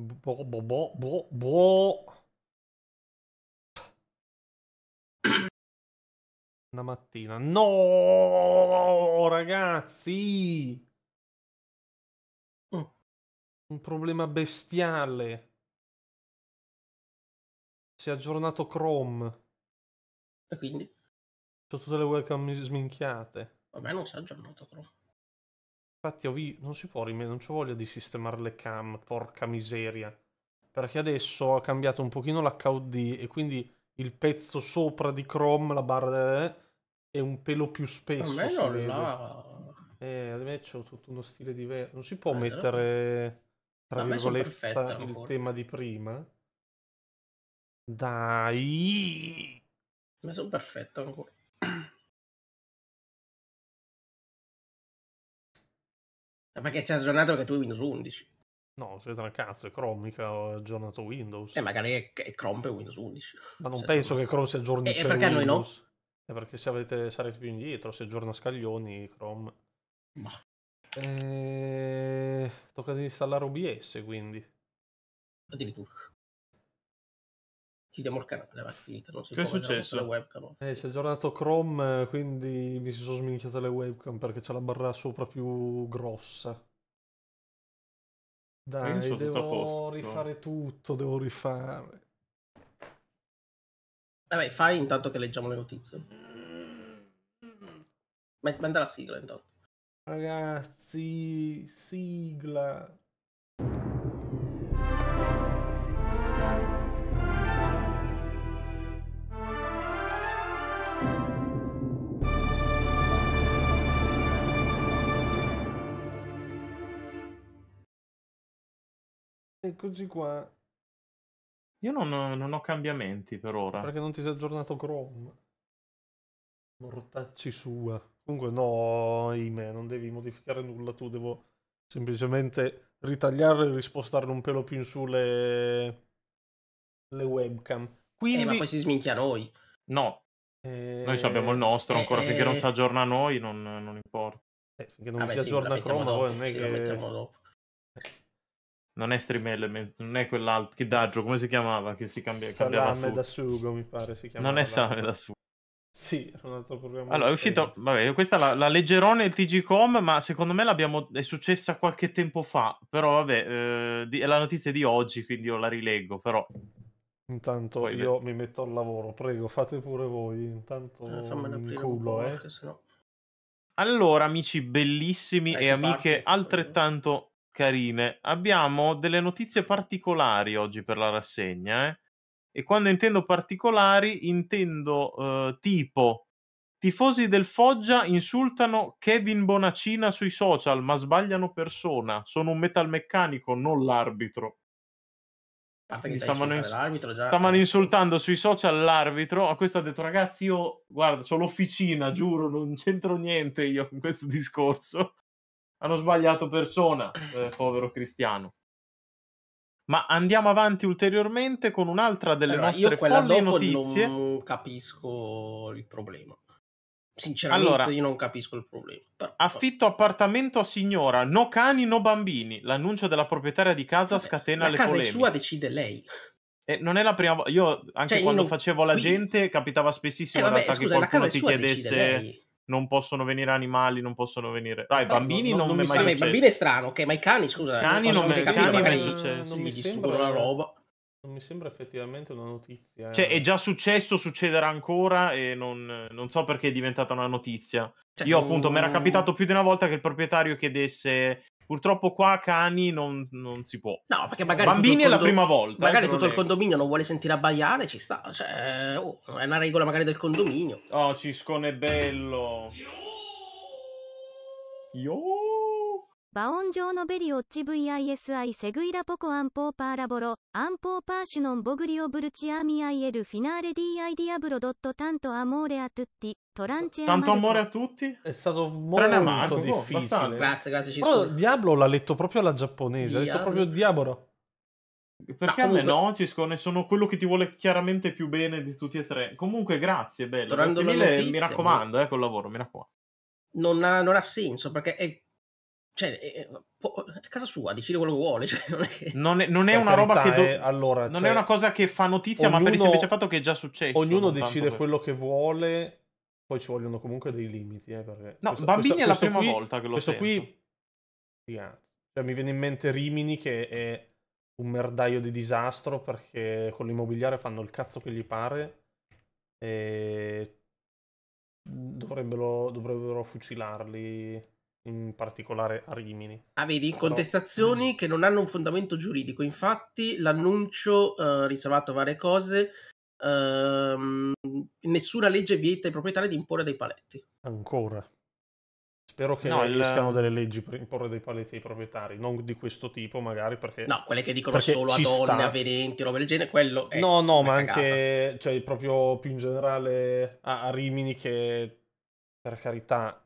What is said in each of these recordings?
Boh, bo, bo, boh, boh. Una mattina. No, ragazzi! Oh. Un problema bestiale. Si è aggiornato Chrome. E quindi? C'ho tutte le webcam sminchiate. Vabbè, non si è aggiornato Chrome. Infatti ho vi... non si può rimediare, non c'ho voglia di sistemare le cam, porca miseria. Perché adesso ha cambiato un pochino l'HD e quindi il pezzo sopra di Chrome, la barra è un pelo più spesso. A eh, me non l'ha. Eh, adesso ho tutto uno stile diverso. Non si può eh, mettere, tra virgolette, il ancora. tema di prima? Dai! Ma sono perfetto ancora. Ma perché si è aggiornato perché tu hai Windows 11? No, c'entra una cazzo, è Chrome mica ha aggiornato Windows. Eh, magari è, è Chrome per Windows 11. Ma non se cioè, penso non... che Chrome si aggiorni eh, per perché Windows. noi no? È perché se avete, sarete più indietro, si aggiorna Scaglioni, Chrome. Ma... Boh. Eh, tocca di installare OBS, quindi. Addirittura chiudiamo il canale, va, finita, non si che è successo? La webcam. Eh, si è aggiornato Chrome, eh, quindi mi si sono sminchiate le webcam perché c'è la barra sopra più grossa. Dai, devo posto, rifare tutto, devo rifare. Vabbè, fai intanto che leggiamo le notizie. Manda la sigla intanto. Ragazzi, sigla. Eccoci qua. Io non, non ho cambiamenti per ora. Perché non ti sei aggiornato Chrome? Mortacci sua. Comunque no, Ime, non devi modificare nulla, tu devo semplicemente ritagliarlo e rispostarlo un pelo più in su le, le webcam. Eh, Quindi... Eh, ma poi si sminchia noi. No. Eh... Noi abbiamo il nostro, eh, ancora eh... finché non si aggiorna a noi non, non importa. Eh, finché non Vabbè, si aggiorna sì, Chrome, dopo, non è sì, che non è Stream Element, non è quell'altro, che daggio, come si chiamava? Che si cambia, Salame su. da sugo, mi pare si chiamava. Non è Salame da sugo. Sì, era un altro programma. Allora, è uscito, vabbè, questa la, la leggerò nel TG.com, ma secondo me l'abbiamo, è successa qualche tempo fa, però vabbè, eh, di, è la notizia di oggi, quindi io la rileggo, però... Intanto Poi, io beh. mi metto al lavoro, prego, fate pure voi, intanto eh, un culo, eh. sennò... Allora, amici bellissimi Dai, e amiche parte, altrettanto carine. Abbiamo delle notizie particolari oggi per la rassegna, eh? E quando intendo particolari, intendo eh, tipo tifosi del Foggia insultano Kevin Bonacina sui social, ma sbagliano persona. Sono un metalmeccanico, non l'arbitro. Stavano, ins- già... stavano, insultando sui social l'arbitro. A questo ha detto, ragazzi, io guarda, sono l'officina, giuro, non c'entro niente io in questo discorso hanno sbagliato persona, eh, povero Cristiano. Ma andiamo avanti ulteriormente con un'altra delle allora, nostre folli notizie. Io Non capisco il problema. Sinceramente, allora, io non capisco il problema. Però, affitto però. appartamento a signora, no cani, no bambini. L'annuncio della proprietaria di casa Vabbè, scatena le casa polemiche. La casa è sua, decide lei. E eh, non è la prima volta, io anche cioè, quando io non... facevo la gente capitava spessissimo eh, vabbè, in realtà scusa, che qualcuno ti chiedesse non possono venire animali, non possono venire... Dai, i bambini non, non, non mi mai succede. I bambini è strano, ok, ma i cani, scusa, eh, cani non, non mi, capire, cani magari non, non mi sembra... una roba. Non mi sembra effettivamente una notizia. Eh. Cioè, è già successo, succederà ancora e non, non so perché è diventata una notizia. Cioè, Io, appunto, mi era capitato più di una volta che il proprietario chiedesse Purtroppo qua cani non, non si può. No, perché magari... Bambini condo... è la prima volta. Eh, magari eh, tutto il condominio non vuole sentire abbaiare, ci sta. Cioè, oh, è una regola magari del condominio. Oh, Ciscone è bello. Yo! Yo! バオン上のベリオッチ VISI セグイラポコアンポーパーラボロ、アンポーパーシュノンボグリオブルチアミアイエルフィナーレディアイディアブロドット tanto amore a tutti, Tanto amore a tutti? È stato molto amarco, difficile. grazie, grazie. Ci oh, Diablo l'ha letto proprio alla giapponese, Diablo. ha detto proprio Diabolo. Perché no, a me no, Ciscone, sono quello che ti vuole chiaramente più bene di tutti e tre. Comunque, grazie, bello. grazie mille, notizia, mi raccomando, ma... eh, col lavoro, mi raccomando. Non ha, non ha senso, perché è cioè, è, eh, eh, è casa sua, decide quello che vuole. Cioè, non è, che... non è, non è una roba che. Do... Eh, allora, non cioè, è una cosa che fa notizia, ognuno, ma per il semplice fatto che è già successo. Ognuno decide per... quello che vuole, poi ci vogliono comunque dei limiti. Eh, perché... No, questo, bambini questo, è la prima qui, volta che lo questo sento. qui. Yeah. Cioè, mi viene in mente Rimini che è un merdaio di disastro perché con l'immobiliare fanno il cazzo che gli pare e dovrebbero, dovrebbero fucilarli in particolare a Rimini. Ah, vedi, contestazioni no. Mm. che non hanno un fondamento giuridico. Infatti, l'annuncio eh, riservato varie cose. Ehm, nessuna legge vieta ai proprietari di imporre dei paletti. Ancora. Spero che no, escano il... delle leggi per imporre dei paletti ai proprietari, non di questo tipo magari perché... No, quelle che dicono solo a donne, sta. a roba del genere, quello è No, no, ma cagata. anche, cioè, proprio più in generale a, a Rimini che, per carità,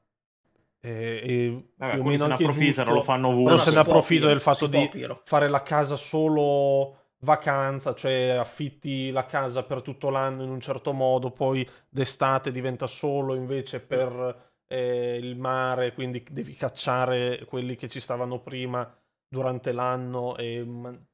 eh, e, Vabbè, più o meno se ne approfittano, lo fanno ovunque. se ne approfitto del fatto di fare la casa solo vacanza, cioè affitti la casa per tutto l'anno in un certo modo, poi d'estate diventa solo invece per eh, il mare, quindi devi cacciare quelli che ci stavano prima durante l'anno e,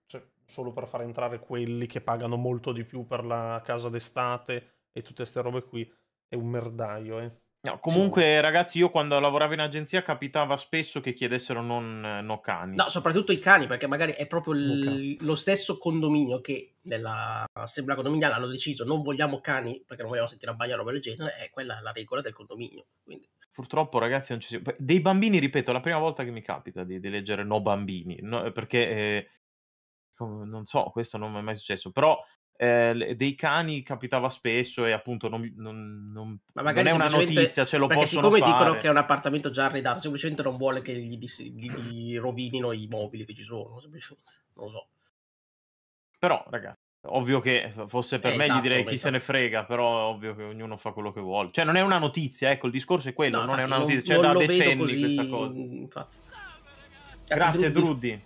cioè, solo per far entrare quelli che pagano molto di più per la casa d'estate e tutte queste robe qui. È un merdaio, eh. No, comunque, sì. ragazzi, io quando lavoravo in agenzia capitava spesso che chiedessero non no cani. No, soprattutto i cani, perché magari è proprio l- lo stesso condominio che nell'assemblea condominiale hanno deciso non vogliamo cani perché non vogliamo sentire a bagnare roba del genere, è quella la regola del condominio. Quindi. Purtroppo, ragazzi, non ci si... Dei bambini, ripeto, è la prima volta che mi capita di, di leggere no bambini, no, perché eh, non so, questo non mi è mai successo, però eh, dei cani capitava spesso e appunto non, non, non, Ma non è una notizia, ce lo perché possono siccome fare. dicono che è un appartamento già arredato, semplicemente non vuole che gli, gli, gli rovinino i mobili che ci sono, non lo so. Però ragazzi, ovvio che fosse per eh, me esatto, gli direi chi esatto. se ne esatto. frega, però ovvio che ognuno fa quello che vuole. Cioè non è una notizia, ecco, il discorso è quello, no, non è una notizia, c'è cioè, da decenni così... questa cosa. Infatti. Grazie, Grazie Druddi.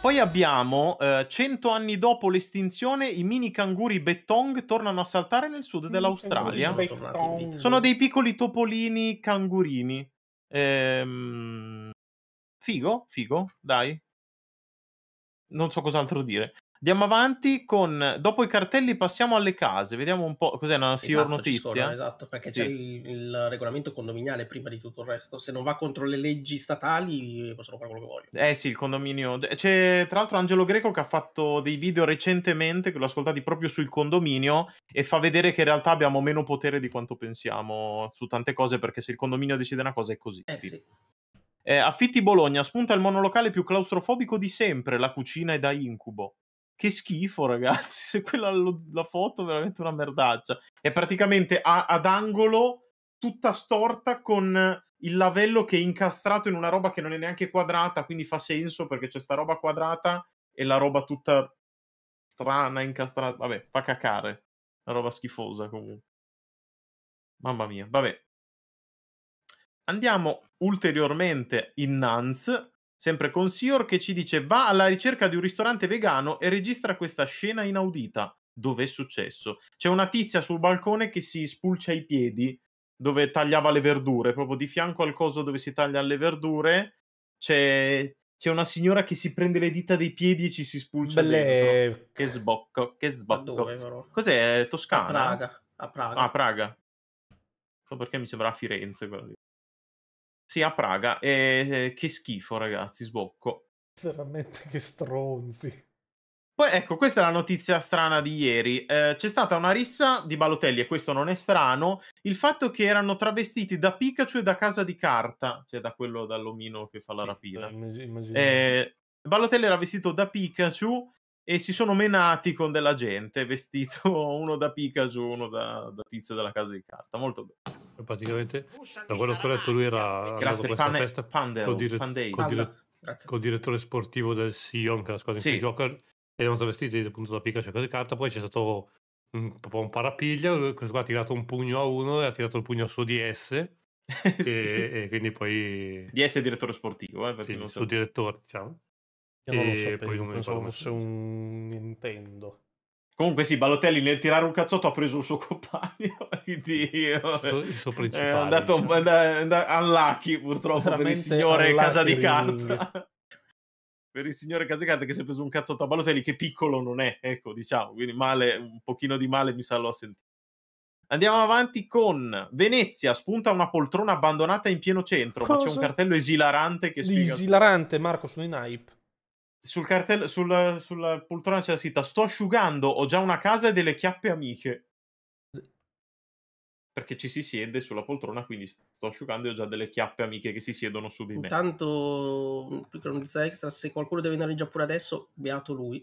Poi abbiamo, eh, anni dopo l'estinzione, i mini canguri Betong tornano a saltare nel sud mini dell'Australia. Sono, sono dei piccoli topolini cangurini. Ehm... Figo, figo, dai. Non so cos'altro dire. Andiamo avanti con... Dopo i cartelli passiamo alle case, vediamo un po' cos'è una signor esatto, notizia. Scorre, esatto, perché sì. c'è il, il, regolamento condominiale prima di tutto il resto. Se non va contro le leggi statali possono fare quello che vogliono. Eh sì, il condominio. C'è tra l'altro Angelo Greco che ha fatto dei video recentemente, che l'ho ascoltati proprio sul condominio, e fa vedere che in realtà abbiamo meno potere di quanto pensiamo su tante cose, perché se il condominio decide una cosa è così. Eh sì. Eh, affitti Bologna, spunta il monolocale più claustrofobico di sempre, la cucina è da incubo che schifo ragazzi, se quella lo, la foto è veramente una merdaccia. È praticamente a, ad angolo tutta storta con il lavello che è incastrato in una roba che non è neanche quadrata, quindi fa senso perché c'è sta roba quadrata e la roba tutta strana, incastrata, vabbè, fa cacare. Una roba schifosa comunque. Mamma mia, vabbè. Andiamo ulteriormente in Nantes sempre con Sior, che ci dice va alla ricerca di un ristorante vegano e registra questa scena inaudita. Dove è successo? C'è una tizia sul balcone che si spulcia i piedi dove tagliava le verdure, proprio di fianco al coso dove si taglia le verdure. C'è, c'è una signora che si prende le dita dei piedi e ci si spulcia Belle... dentro. Che sbocco, che sbocco. Dove, Cos'è? Toscana? A Praga. A Praga. Ah, Praga. So perché mi sembra Firenze quella lì. Sì, a Praga. E, che schifo, ragazzi, sbocco. Veramente che stronzi. Poi ecco, questa è la notizia strana di ieri. Eh, c'è stata una rissa di Balotelli, e questo non è strano, il fatto che erano travestiti da Pikachu e da Casa di Carta, cioè da quello dall'omino che fa la sì, rapina. Eh, Immag- eh, Balotelli era vestito da Pikachu e si sono menati con della gente, vestito uno da Pikachu, uno da, da tizio della Casa di Carta. Molto bene praticamente da quello che ho letto lui era grazie questa Pane, festa Pandeo, con, dire, con, dire, con, direttore sportivo del Sion che è la squadra sì. in cui gioca erano travestiti appunto da Pikachu e di carta poi c'è stato un, un parapiglia questo qua ha tirato un pugno a uno e ha tirato il pugno su di DS sì. e, e, quindi poi DS è direttore sportivo eh, sì, il suo direttore diciamo io non lo sapevo, poi non pensavo fosse un Nintendo Comunque sì, Balotelli nel tirare un cazzotto ha preso il suo compagno, quindi il suo principale, eh, è andato cioè. da, da, unlucky purtroppo Veramente per il signore Casa di Carta. per il signore Casa di Carta che si è preso un cazzotto a Balotelli che piccolo non è, ecco diciamo, quindi male, un pochino di male mi sa l'ho sentito. Andiamo avanti con Venezia, spunta una poltrona abbandonata in pieno centro, Cosa? ma c'è un cartello esilarante che spiega... Esilarante Marco, sono in hype sul cartello, sul, sulla poltrona c'è la scritta sto asciugando, ho già una casa e delle chiappe amiche. Perché ci si siede sulla poltrona, quindi sto asciugando e ho già delle chiappe amiche che si siedono su di me. Intanto, più che una notizia extra, se qualcuno deve andare in Giappone adesso, beato lui.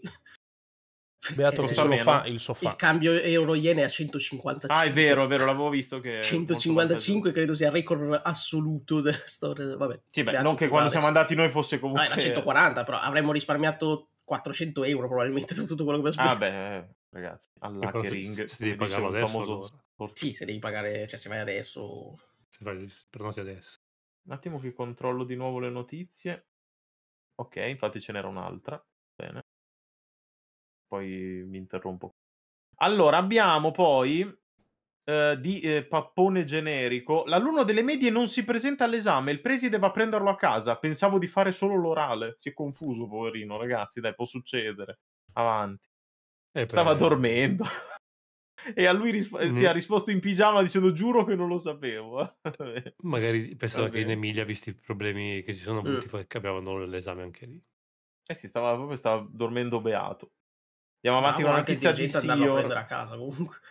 Beato che solo fa il sofà. Il cambio euro è a 155. Ah, è vero, è vero, l'avevo visto che 155 credo sia il record assoluto della storia. Vabbè. Sì, beh, non che quando siamo andati noi fosse comunque No, era 140, però avremmo risparmiato 400 euro probabilmente su tutto quello che abbiamo ah, speso. Ah, beh, ragazzi, all'hackering se devi pagare adesso famoso... allora. Sì, se devi pagare, cioè se vai adesso se vai prenoti adesso. Un attimo che controllo di nuovo le notizie. Ok, infatti ce n'era un'altra. Bene poi mi interrompo. Allora, abbiamo poi eh, di eh, pappone generico. L'alunno delle medie non si presenta all'esame, il preside va a prenderlo a casa. Pensavo di fare solo l'orale. Si è confuso, poverino, ragazzi, dai, può succedere. Avanti. Eh, Stava dormendo. e a lui rispo- eh, mm si è risposto in pigiama dicendo giuro che non lo sapevo. Magari pensava che in Emilia, visti i problemi che ci sono avuti, mm. che avevano l'esame anche lì. Eh sì, stava proprio stava dormendo beato. Andiamo avanti con la notizia di CEO. Andarlo a prendere a casa comunque.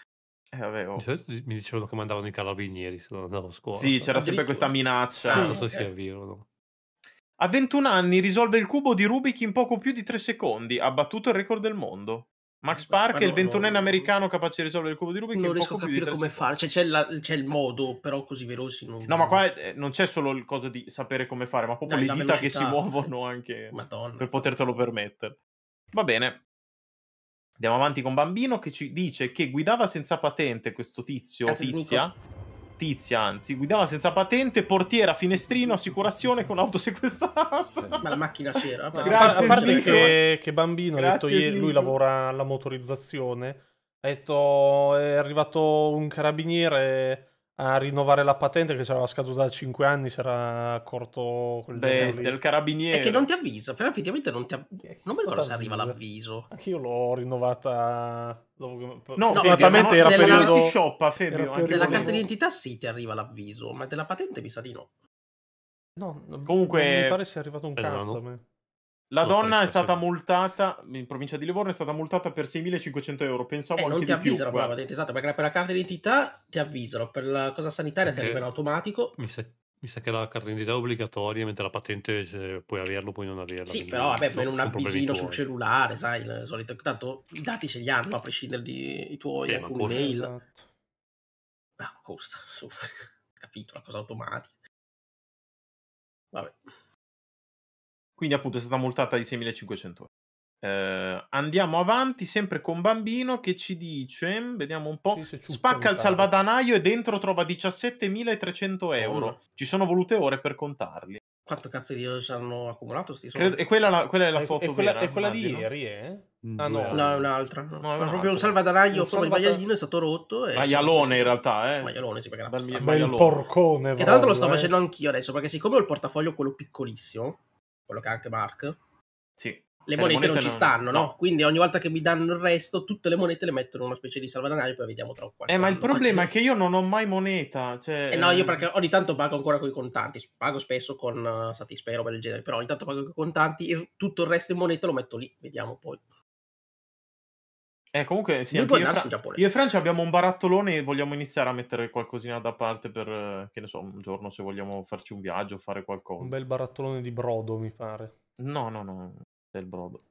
Eh, vabbè, oh. Mi dicevano che mandavano i carabinieri se non andavo a scuola. Sì, c'era sempre questa minaccia. Sì, non so se è vero. No? A 21 anni risolve il cubo di Rubik in poco più di 3 secondi. Ha battuto il record del mondo. Max Park è il ventunenne no, americano capace di risolvere il cubo di Rubik. Non riesco a capire come fare. Cioè, c'è, la, c'è, il modo, però così veloce. Non... No, ma qua è, eh, non c'è solo il coso di sapere come fare, ma proprio Dai, le dita velocità, che si muovono sì. anche Madonna. per potertelo permettere. Va bene. Andiamo avanti con Bambino che ci dice che guidava senza patente questo tizio, Cazzo ah, tizia. Tizia, anzi, guidava senza patente, portiera, finestrino, assicurazione con auto sequestrata. Ma la macchina c'era. a parte che, che, Bambino grazie, ha detto ieri, lui lavora alla motorizzazione. Ha detto è arrivato un carabiniere a rinnovare la patente che c'era scaduta da 5 anni, si era accorto quel Beh, del carabiniere. È che non ti avvisa, però effettivamente non ti av- Non mi ricordo se arriva l'avviso. Anch'io l'ho rinnovata No, no fortunatamente era per periodo... si shoppa, Febio, era Della carta d'identità sì ti arriva l'avviso, ma della patente mi sa di no. No, comunque mi pare sia arrivato un eh, cazzo no, no. La donna è stata multata in provincia di Livorno, è stata multata per 6.500 euro. Pensavo eh, anche non ti avvisano, brava, esatto, perché per la carta d'identità ti avvisano, per la cosa sanitaria perché ti eh, arriva in automatico. Mi sa, mi sa, che la carta d'identità è obbligatoria, mentre la patente puoi averlo, puoi non averla. Sì, però vabbè, poi un avvisino sul cellulare, sai, il solito, tanto i dati ce li hanno, a prescindere dai tuoi, eh, alcuni anche un'email. Esatto. Ma costa, su, capito, la cosa automatica. Vabbè. Quindi appunto è stata multata di 6.500 euro. Eh, andiamo avanti sempre con Bambino che ci dice, vediamo un po', sì, spacca il salvadanaio e dentro trova 17.300 euro. Oh. Ci sono volute ore per contarli. Quanto cazzo di euro ci hanno accumulato sti soldi? Credo, e quella, la, quella è la e, foto e quella, vera, è quella di ieri, eh? Ah, no. no, è un'altra. No. No, è un proprio un salvadanaio, un solo salvata... il maialino è stato rotto. E... Maialone in realtà, eh. Maialone, sì, perché era Ma il porcone. Che tra l'altro lo sto eh. facendo anch'io adesso, perché siccome ho il portafoglio quello piccolissimo, quello che ha anche Mark. Sì. Le monete, eh, le monete non, ci stanno, no. no? Quindi ogni volta che mi danno il resto, tutte le monete le mettono in una specie di salvadanaio e poi vediamo tra un quarto. Eh, ma il problema è che io non ho mai moneta. Cioè... Eh no, io perché ogni tanto pago ancora con i contanti. Pago spesso con uh, Satispero per il genere, però ogni tanto pago con i contanti. e tutto il resto in moneta lo metto lì, vediamo poi. Eh, comunque, sì, io, Fra- io, e Francia abbiamo un barattolone e vogliamo iniziare a mettere qualcosina da parte per, eh, che ne so, un giorno se vogliamo farci un viaggio, fare qualcosa. Un bel barattolone di brodo, mi pare. No, no, no, del brodo.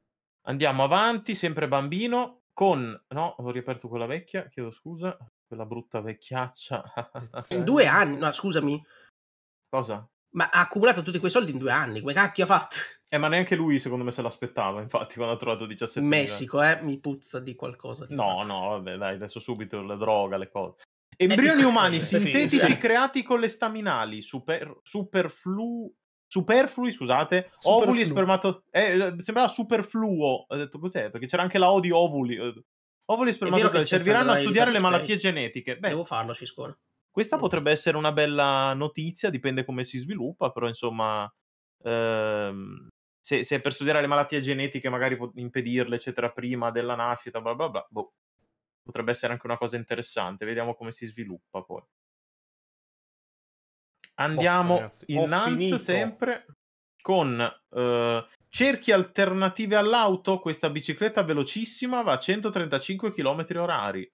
Andiamo avanti, sempre bambino, con... No, ho riaperto quella vecchia, chiedo scusa. Quella brutta vecchiaccia. In due anni, no, scusami. Cosa? ma ha accumulato tutti quei soldi in due anni. Come cacchio ha fatto? Eh, ma neanche lui, secondo me, se l'aspettava. Infatti, quando ha trovato 17 anni. Messico, eh, mi puzza di qualcosa. Di no, stato. no, vabbè, dai, adesso subito la droga, le cose. Embrioni eh, umani sintetici sì, sì. creati con le staminali super, superflu, superflui, scusate, superflu. ovuli e spermato... Eh, eh, sembrava superfluo, ho detto cos'è? Perché c'era anche la O di ovuli. Eh, ovuli e spermatozoi serviranno a studiare le malattie genetiche. Beh, Devo farlo, Ciscone. Questa potrebbe essere una bella notizia, dipende come si sviluppa, però insomma, ehm, se, se, per studiare le malattie genetiche magari impedirle, eccetera, prima della nascita, bla bla bla, boh, potrebbe essere anche una cosa interessante, vediamo come si sviluppa poi. Andiamo oh, innanzi sempre con eh, cerchi alternative all'auto, questa bicicletta velocissima va a 135 km orari.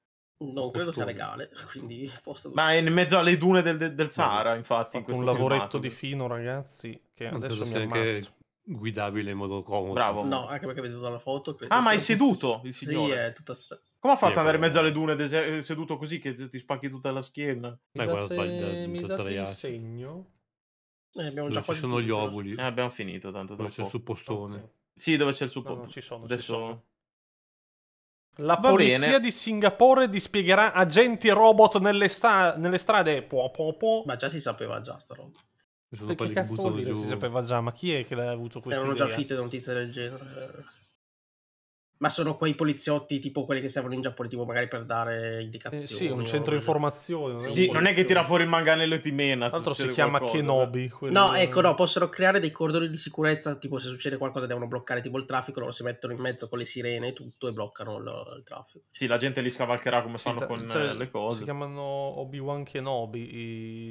Non credo sia legale, quindi posso... Ma è in mezzo alle dune del, del Sahara, infatti. Con un lavoretto filmato. di fino, ragazzi, che non adesso mi ammazzo. guidabile in modo comodo. Bravo. No, anche perché vedo dalla foto... ah, ma è seduto il signore? Sì, è tutta... Sta... Come ha fatto ad andare in mezzo alle dune des- eh, seduto così che ti spacchi tutta la schiena? Ma guarda, sbaglia, mi date il segno? Eh, abbiamo già quasi ci sono gli ovuli. Eh, abbiamo finito, tanto Dove c'è il suppostone. Okay. Sì, dove c'è il supporto. No, no, ci sono, Adesso... Ci sono. La Va polizia bene. di Singapore dispiegherà agenti robot nelle, sta- nelle strade. Po, po, po. Ma già si sapeva già sta roba. Perché cazzo vuol dire si sapeva già? Ma chi è che l'ha avuto questa Erano idea? già uscite notizie del genere. Ma sono quei poliziotti tipo quelli che servono in Giappone, tipo magari per dare indicazioni. Eh sì, un centro informazione. Sì, non, sì, non è che tira fuori il manganello e ti mena. Tra l'altro si chiama qualcosa, eh. Kenobi. Quello... No, ecco, no, possono creare dei cordoni di sicurezza, tipo se succede qualcosa devono bloccare tipo il traffico, loro si mettono in mezzo con le sirene e tutto e bloccano il, il traffico. Sì, la gente li scavalcherà come fanno sì, con cioè, le cose. Si chiamano Obi-Wan Kenobi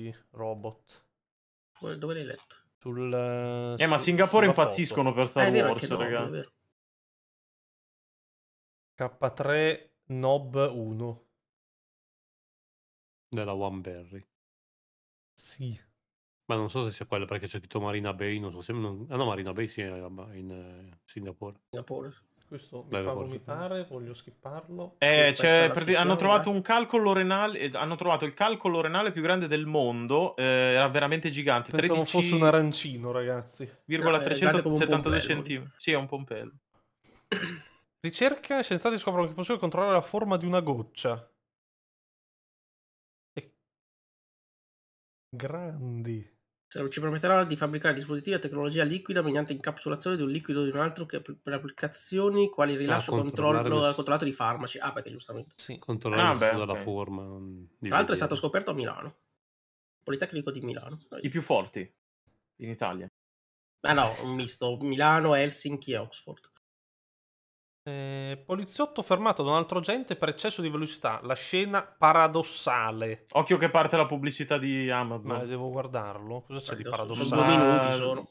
i robot. Dove l'hai letto? Sul, eh, eh su, ma a Singapore impazziscono foto. per ah, Star Wars, eh, vero, ragazzi. 3 Nob 1. Della One Berry. Sì. Ma non so se sia quella perché c'è scritto Marina Bay, non so se... Non... Ah no, Marina Bay sì, in eh, Singapore. Singapore. Questo mi Beh, fa vomitare, voglio skipparlo. Eh, cioè, per... hanno trovato un calcolo renale, eh, hanno trovato il calcolo renale più grande del mondo, eh, era veramente gigante. Pensavo 13... fosse un arancino, ragazzi. Virgola no, 372 cm. Sì, è un pompello. Ricerca, scienziati scoprono che è possibile controllare la forma di una goccia. E... Grandi. Ci permetterà di fabbricare dispositivi a tecnologia liquida mediante incapsulazione di un liquido di un altro che per applicazioni quali ah, rilascio controllo, il... controllato di farmaci. Ah, perché giustamente. Sì, controllare ah, beh, okay. la forma. Tra l'altro è stato scoperto a Milano. Politecnico di Milano. I più forti in Italia. Ah no, un misto. Milano, Helsinki e Oxford. Eh, poliziotto fermato da un altro agente per eccesso di velocità. La scena paradossale. Occhio che parte la pubblicità di Amazon. Ma devo guardarlo. Cosa c'è Perché di paradossale? Sono due minuti sono.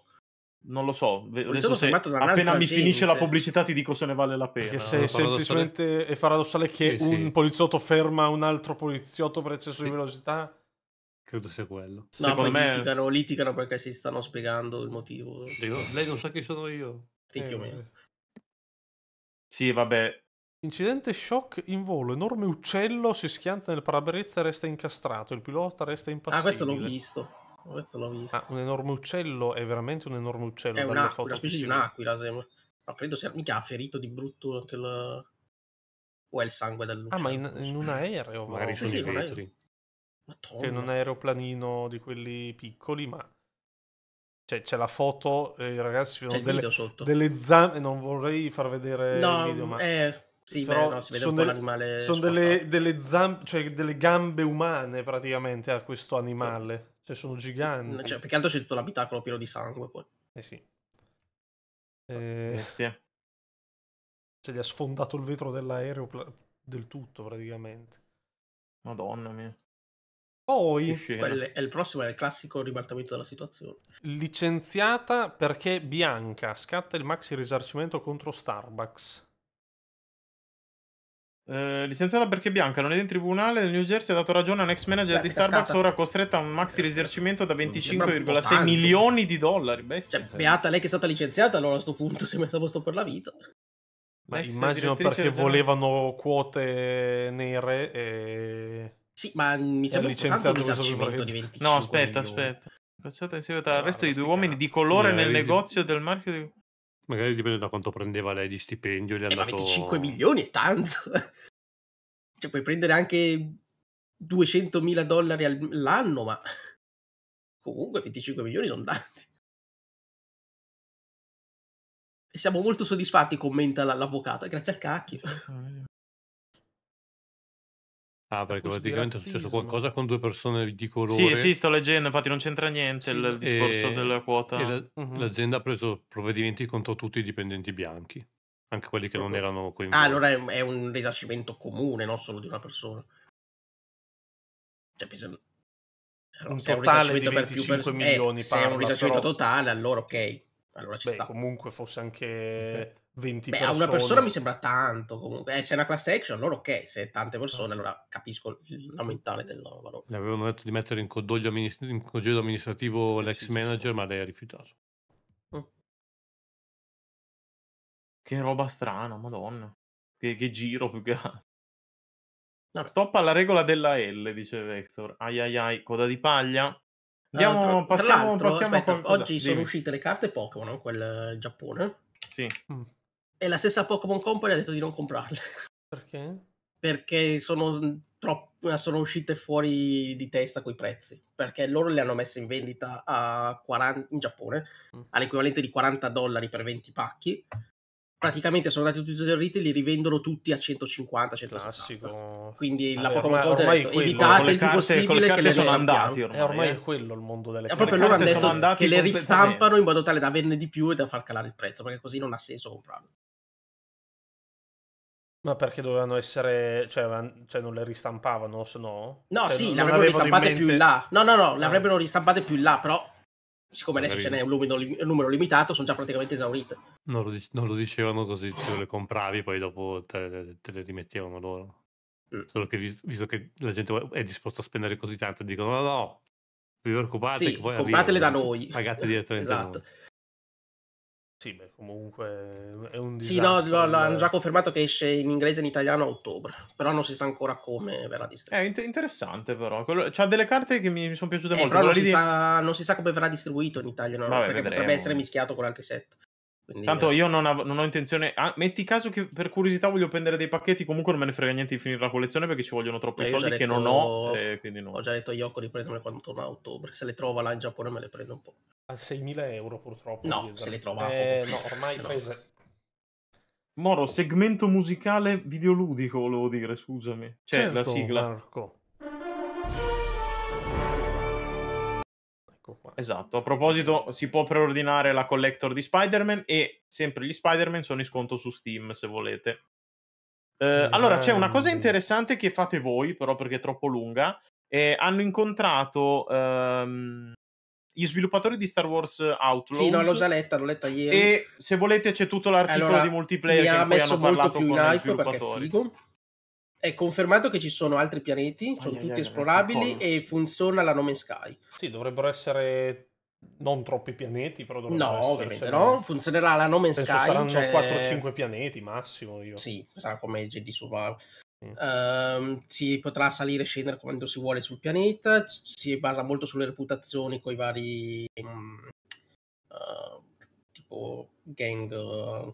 Non lo so, Adesso se appena mi gente. finisce la pubblicità ti dico se ne vale la pena. Che se è semplicemente è paradossale che sì, un sì. poliziotto ferma un altro poliziotto per eccesso sì. di velocità. Credo sia quello. No, Secondo me... litigano, litigano perché si stanno spiegando il motivo. Dico, lei non sa chi sono io. Sì, eh, più o eh, meno. Sì, vabbè. Incidente shock in volo, enorme uccello si schianta nel parabrezza e resta incastrato, il pilota resta impassibile. Ah, questo l'ho visto. Questo l'ho visto. Ah, un enorme uccello, è veramente un enorme uccello. È un'aquila, specie di un'aquila sembra. No, credo sia, mica ha ferito di brutto anche la... O è il sangue dell'uccello. Ah, ma in, in un aereo? Magari sono sì, i sì, vetri. Madonna. Che in un aeroplanino di quelli piccoli, ma cioè, c'è la foto, eh, ragazzi, ci sono delle, delle zampe. Non vorrei far vedere no, il video, ma. Eh... Sì, però beh, no, si vede un po' l'animale. Sono delle, delle, zampe, cioè delle gambe umane praticamente a questo animale. Sì. Cioè, sono giganti. Cioè, perché altro c'è tutto l'abitacolo pieno di sangue poi. Eh sì. Eh... Bestia. Cioè, gli ha sfondato il vetro dell'aereo del tutto praticamente. Madonna mia. Poi Quelle, il prossimo è il classico ribaltamento della situazione. Licenziata perché Bianca scatta il maxi risarcimento contro Starbucks. Eh, licenziata perché Bianca non è in tribunale nel New Jersey ha dato ragione a un ex manager Beh, di Starbucks scatta. ora costretta a un maxi risarcimento da 25,6 milioni di dollari Cioè, beata lei che è stata licenziata allora a questo punto si è messa a posto per la vita Ma immagino perché volevano quote nere e sì, ma mi sembra un risarcimento di 25 No, aspetta, milioni. aspetta. Cacciata insieme tra il eh, resto di due uomini di colore nel negozio del marchio di... Magari dipende da quanto prendeva lei di stipendio. Gli eh, dato... 25 milioni è tanto. cioè, puoi prendere anche 200 mila dollari all'anno, ma comunque 25 milioni sono tanti. E siamo molto soddisfatti, commenta l'avvocato. Eh, grazie al cacchio. Ah, perché praticamente è successo qualcosa con due persone di colore. Sì, sì, sto leggendo, infatti non c'entra niente sì, il discorso e, della quota. La, uh-huh. L'azienda ha preso provvedimenti contro tutti i dipendenti bianchi, anche quelli che non erano ah, coinvolti. Ah, allora è, è un risarcimento comune, non solo di una persona. Cioè, bisogna... Allora, un totale un di 25 per più per... milioni. Eh, parla, se è un eh, risarcimento però... totale, allora ok. Allora ci Beh, sta. Comunque fosse anche... Okay 20 Beh, persone. a una persona mi sembra tanto comunque. Eh, se è una class action, allora ok, se è tante persone, ah. allora capisco l'aumentare del numero. Le avevano detto di mettere in, condoglio in congedo amministrativo l'ex sì, manager, sì, ma lei ha rifiutato. Mm. Che roba strana, madonna. Che, che giro più che altro. Stop alla regola della L, dice Vector. Ai ai ai, coda di paglia. Andiamo, tra, passiamo, tra passiamo aspetta, oggi Dimmi. sono uscite le carte Pokémon, quel Giappone. Sì. Mm e la stessa Pokémon Company ha detto di non comprarle. Perché? Perché sono, troppo, sono uscite fuori di testa coi prezzi. Perché loro le hanno messe in vendita a 40, in Giappone mm. all'equivalente di 40 dollari per 20 pacchi. Praticamente sono andati tutti esauriti e li rivendono tutti a 150-160. Quindi Vabbè, la Pokémon Company ha evitate il più possibile che le sono andati. Ormai, eh, ormai eh. è quello il mondo delle eh, carte. Proprio loro hanno detto che le ristampano in modo tale da averne di più e da far calare il prezzo, perché così non ha senso comprarle. Ma perché dovevano essere, cioè, cioè non le ristampavano, se no? No, cioè, sì, le avrebbero ristampate mente... più in là. No, no, no, le ah. avrebbero ristampate più in là, però siccome adesso ce n'è un numero, un numero, limitato, sono già praticamente esaurite. Non lo, non lo dicevano così, se le compravi poi dopo te, te le rimettevano loro. Mm. Solo che visto che la gente è disposta a spendere così tanto, dicono no, no, vi preoccupate. Sì, compratele arrivo, da noi. Pagate direttamente. esatto. Noi. Sì, beh, comunque è un disastro. Sì, no, no, hanno già confermato che esce in inglese e in italiano a ottobre, però non si sa ancora come verrà distribuito. È eh, inter- interessante però, Quello... c'ha delle carte che mi, mi sono piaciute eh, molto. Però non, si di... sa, non, si sa, come verrà distribuito in Italia, no? Vabbè, perché vedremo. potrebbe essere mischiato con altri set. Quindi, Tanto io non, av- non ho intenzione. Ah, metti caso che per curiosità voglio prendere dei pacchetti. Comunque non me ne frega niente di finire la collezione perché ci vogliono troppi eh, soldi detto... che non ho. Eh, no. Ho già detto a Yoko di prenderle quando torno a ottobre. Se le trovo là in Giappone me le prendo un po'. A 6.000 euro purtroppo. No, se le trovo eh, no, ormai no. prese. Moro, segmento musicale videoludico volevo dire, scusami. C'è cioè, certo, la sigla. Marco. Esatto, a proposito si può preordinare la collector di Spider-Man e sempre gli Spider-Man sono in sconto su Steam se volete. Eh, allora c'è una cosa interessante che fate voi, però perché è troppo lunga. Eh, hanno incontrato ehm, gli sviluppatori di Star Wars Outlook. Sì, no, l'ho già letta, l'ho letta ieri. E se volete c'è tutto l'articolo allora, di multiplayer mi che ha messo hanno molto più in alto perché è figo è confermato che ci sono altri pianeti, sono ai, tutti ai, esplorabili e funziona la Nomen Sky. Sì, dovrebbero essere non troppi pianeti, però dovrebbero No, ovviamente no, funzionerà la Nomen Sky. Saranno cioè... 4-5 pianeti massimo. Io. Sì, sarà come Jedi Survival. Mm. Uh, si potrà salire e scendere quando si vuole sul pianeta, si basa molto sulle reputazioni con i vari um, uh, tipo gang uh,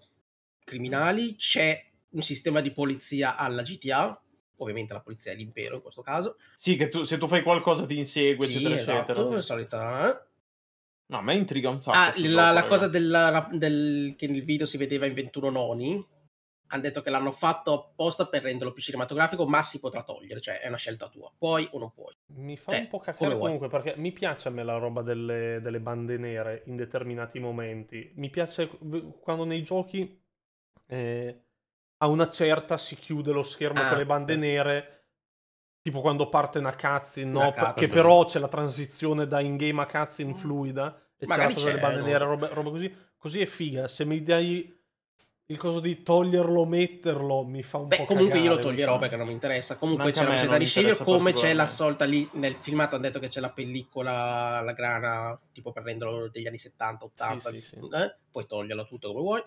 criminali, c'è un sistema di polizia alla GTA, ovviamente la polizia è l'impero in questo caso. Sì, che tu, se tu fai qualcosa ti insegue, sì, eccetera, esatto, eccetera. Solita... Eh. No, a me intriga un sacco. Ah, la, la cosa della, del, che nel video si vedeva in 21 noni, hanno detto che l'hanno fatto apposta per renderlo più cinematografico, ma si potrà togliere, cioè è una scelta tua, puoi o non puoi. Mi fa cioè, un po' cacare comunque, perché mi piace a me la roba delle, delle bande nere in determinati momenti, mi piace quando nei giochi... Eh a una certa si chiude lo schermo ah, con le bande nere. Tipo quando parte una cutscene, no? Cazzo, che però c'è la transizione da in-game a cutscene fluida. E c'è la cosa delle bande nere, roba, roba così. Così è figa. Se mi dai il coso di toglierlo, metterlo mi fa un Beh, po' comunque cagare, io lo toglierò cioè. perché non mi interessa. Comunque c'è, cosa da riscegliere come c'è la solta lì nel filmato. Hanno detto che c'è la pellicola, la grana, tipo per renderlo degli anni 70, 80. Sì, sì, sì. Eh? Puoi toglierla tutto come vuoi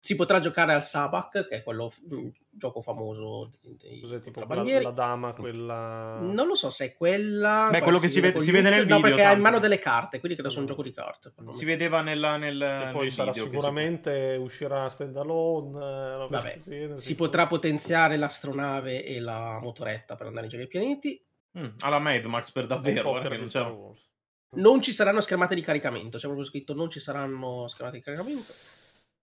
si potrà giocare al Sabak, che è quello un mm, gioco famoso dei Cos'è, tipo la, la, dama, quella... Non lo so se è quella... Beh, quello che si vede, si vede nel no, video. No, perché ha in mano delle carte, quindi credo sia un mm. gioco di carte. Si vedeva nella, nel... E poi sarà sicuramente, si... uscirà standalone. Eh, alone... Vabbè, si, si potrà potenziare l'astronave e la motoretta per andare in giro ai pianeti. Mm, alla Mad Max per davvero, eh, perché non c'era... Non ci saranno schermate di caricamento, c'è proprio scritto non ci saranno schermate di caricamento.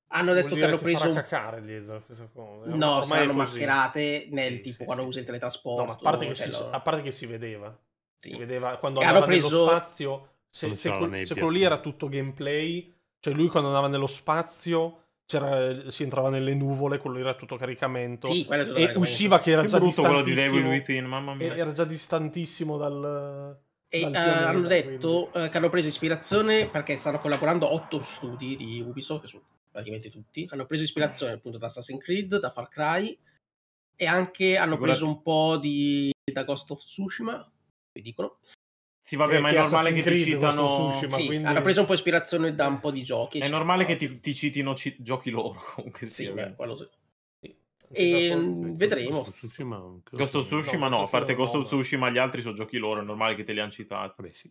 Hanno detto che hanno che preso. Farà cacare lì, questa cosa. No, Ormai saranno mascherate nel sì, tipo sì, quando sì. usi il teletrasporto. No, a, parte che si, cioè a parte che si vedeva. Si vedeva quando e andava preso... nello spazio. Se, se, se, se quello lì era tutto gameplay, cioè lui quando andava nello spazio. si entrava nelle nuvole, quello era tutto caricamento. Sì, tutto e caricamento. usciva che era che già distantissimo. Di era già distantissimo dal, e uh, hanno detto uh, che hanno preso ispirazione perché stanno collaborando otto studi di Ubisoft, che sono praticamente tutti, hanno preso ispirazione appunto da Assassin's Creed, da Far Cry e anche hanno preso un po' di, da Ghost of Tsushima, vi dicono. Sì, vabbè, ma è normale Assassin's che Creed, ti citano. Tsushima, sì, quindi... Hanno preso un po' ispirazione da un po' di giochi. È normale sta... che ti, ti citino ci... giochi loro. Comunque sì, sì beh, quello... sì. E mm, vedremo. Ghost of Tsushima, no, a parte Ghost of Tsushima, gli altri sono giochi loro. È normale che te li hanno citati. Vabbè, sì.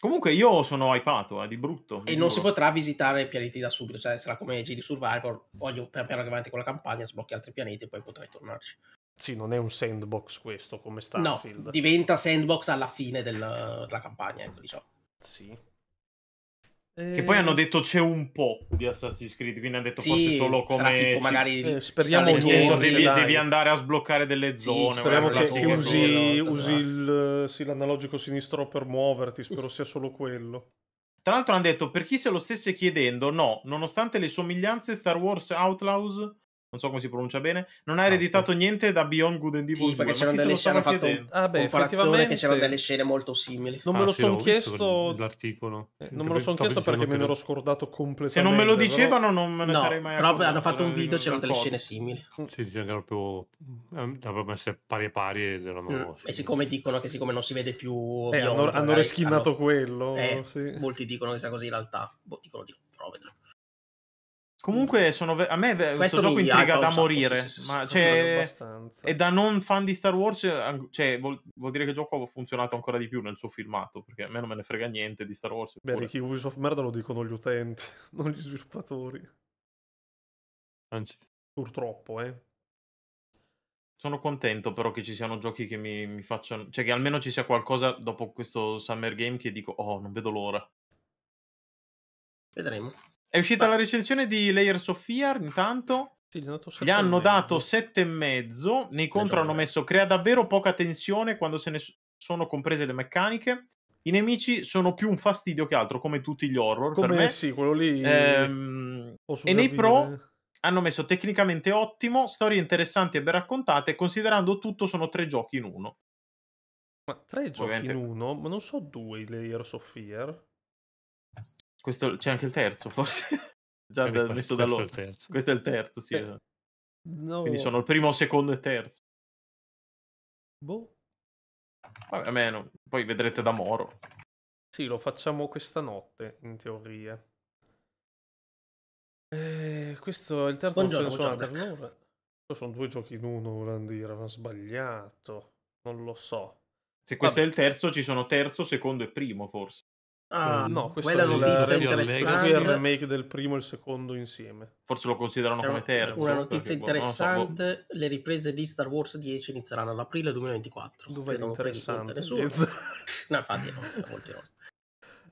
Comunque io sono hypato, eh, di brutto. E di non duro. si potrà visitare pianeti da subito, cioè sarà come Jedi Survivor, voglio pian piano avanti con la campagna, sblocchi altri pianeti e poi potrai tornarci. Sì, non è un sandbox questo come Starfield. No, diventa sandbox alla fine del, della campagna, ecco diciamo. Sì. Che poi hanno detto c'è un po' di Assassin's Creed, quindi hanno detto sì, forse solo come... Tipo, magari eh, speriamo nel senso, devi, devi, andare a sbloccare delle zone. Sì, speriamo che, che usi, usi il, sì, l'analogico sinistro per muoverti, spero sia solo quello. Tra l'altro hanno detto, per chi se lo stesse chiedendo, no, nonostante le somiglianze Star Wars Outlaws non so come si pronuncia bene, non ha esatto. ereditato okay. niente da Beyond Good and Evil sì, 2. perché c'erano delle scene, fatto ah, beh, comparazione che c'erano delle scene molto simili. Non me ah, lo sì, sono chiesto l'articolo. Eh, non me lo sono chiesto perché me ne ero scordato completamente. Se non me lo dicevano non me ne no, sarei mai accorto. Però hanno fatto un video c'erano delle scene simili. Sì, dicevano che era proprio ehm, dovevano essere pari e pari ed erano mm, E siccome dicono che siccome non si vede più eh, Beyond, hanno, eh, hanno reskinato quello, eh, Molti dicono che sia così in realtà, boh, dicono di prove Comunque ve- a me ve- questo, questo gioco intriga da morire, sì, sì, ma cioè, e da non fan di Star Wars cioè, vuol-, vuol, dire che il gioco ha funzionato ancora di più nel suo filmato, perché a me non me ne frega niente di Star Wars. Beh, Ricky Ubisoft merda lo dicono gli utenti, non gli sviluppatori. Anzi. Purtroppo, eh. Sono contento però che ci siano giochi che mi, mi facciano... Cioè che almeno ci sia qualcosa dopo questo Summer Game che dico, oh, non vedo l'ora. Vedremo. È uscita Beh. la recensione di Layers of Fear, intanto. Sì, gli, gli hanno dato e mezzo. Nei contro hanno messo crea davvero poca tensione quando se ne sono comprese le meccaniche. I nemici sono più un fastidio che altro, come tutti gli horror. Come per me. sì, quello lì. Ehm... E nei pro hanno messo tecnicamente ottimo, storie interessanti e ben raccontate. Considerando tutto, sono tre giochi in uno. Ma tre giochi Ovviamente. in uno? Ma non so due i Layers of Fear. Questo, c'è anche il terzo, forse. Già eh da, questo, messo da loro. Questo, questo è il terzo, sì. Eh. Esatto. No. Quindi sono il primo, secondo e terzo. Boh. Vabbè, meno. Poi vedrete da Moro. Sì, lo facciamo questa notte, in teoria. Eh, questo è il terzo buongiorno, sono buongiorno. sono due giochi in uno, volevano dire, ma sbagliato. Non lo so. Se questo Vabbè. è il terzo, ci sono terzo, secondo e primo, forse. Ah, mm. no, questa quella è notizia interessante. Il remake del primo e il secondo insieme. Forse lo considerano C'è come terzo. Una eh, notizia boh. interessante: boh, boh. le riprese di Star Wars 10 inizieranno ad aprile 2024. Dove è interessante? Nessuno. no, infatti, no, molti no.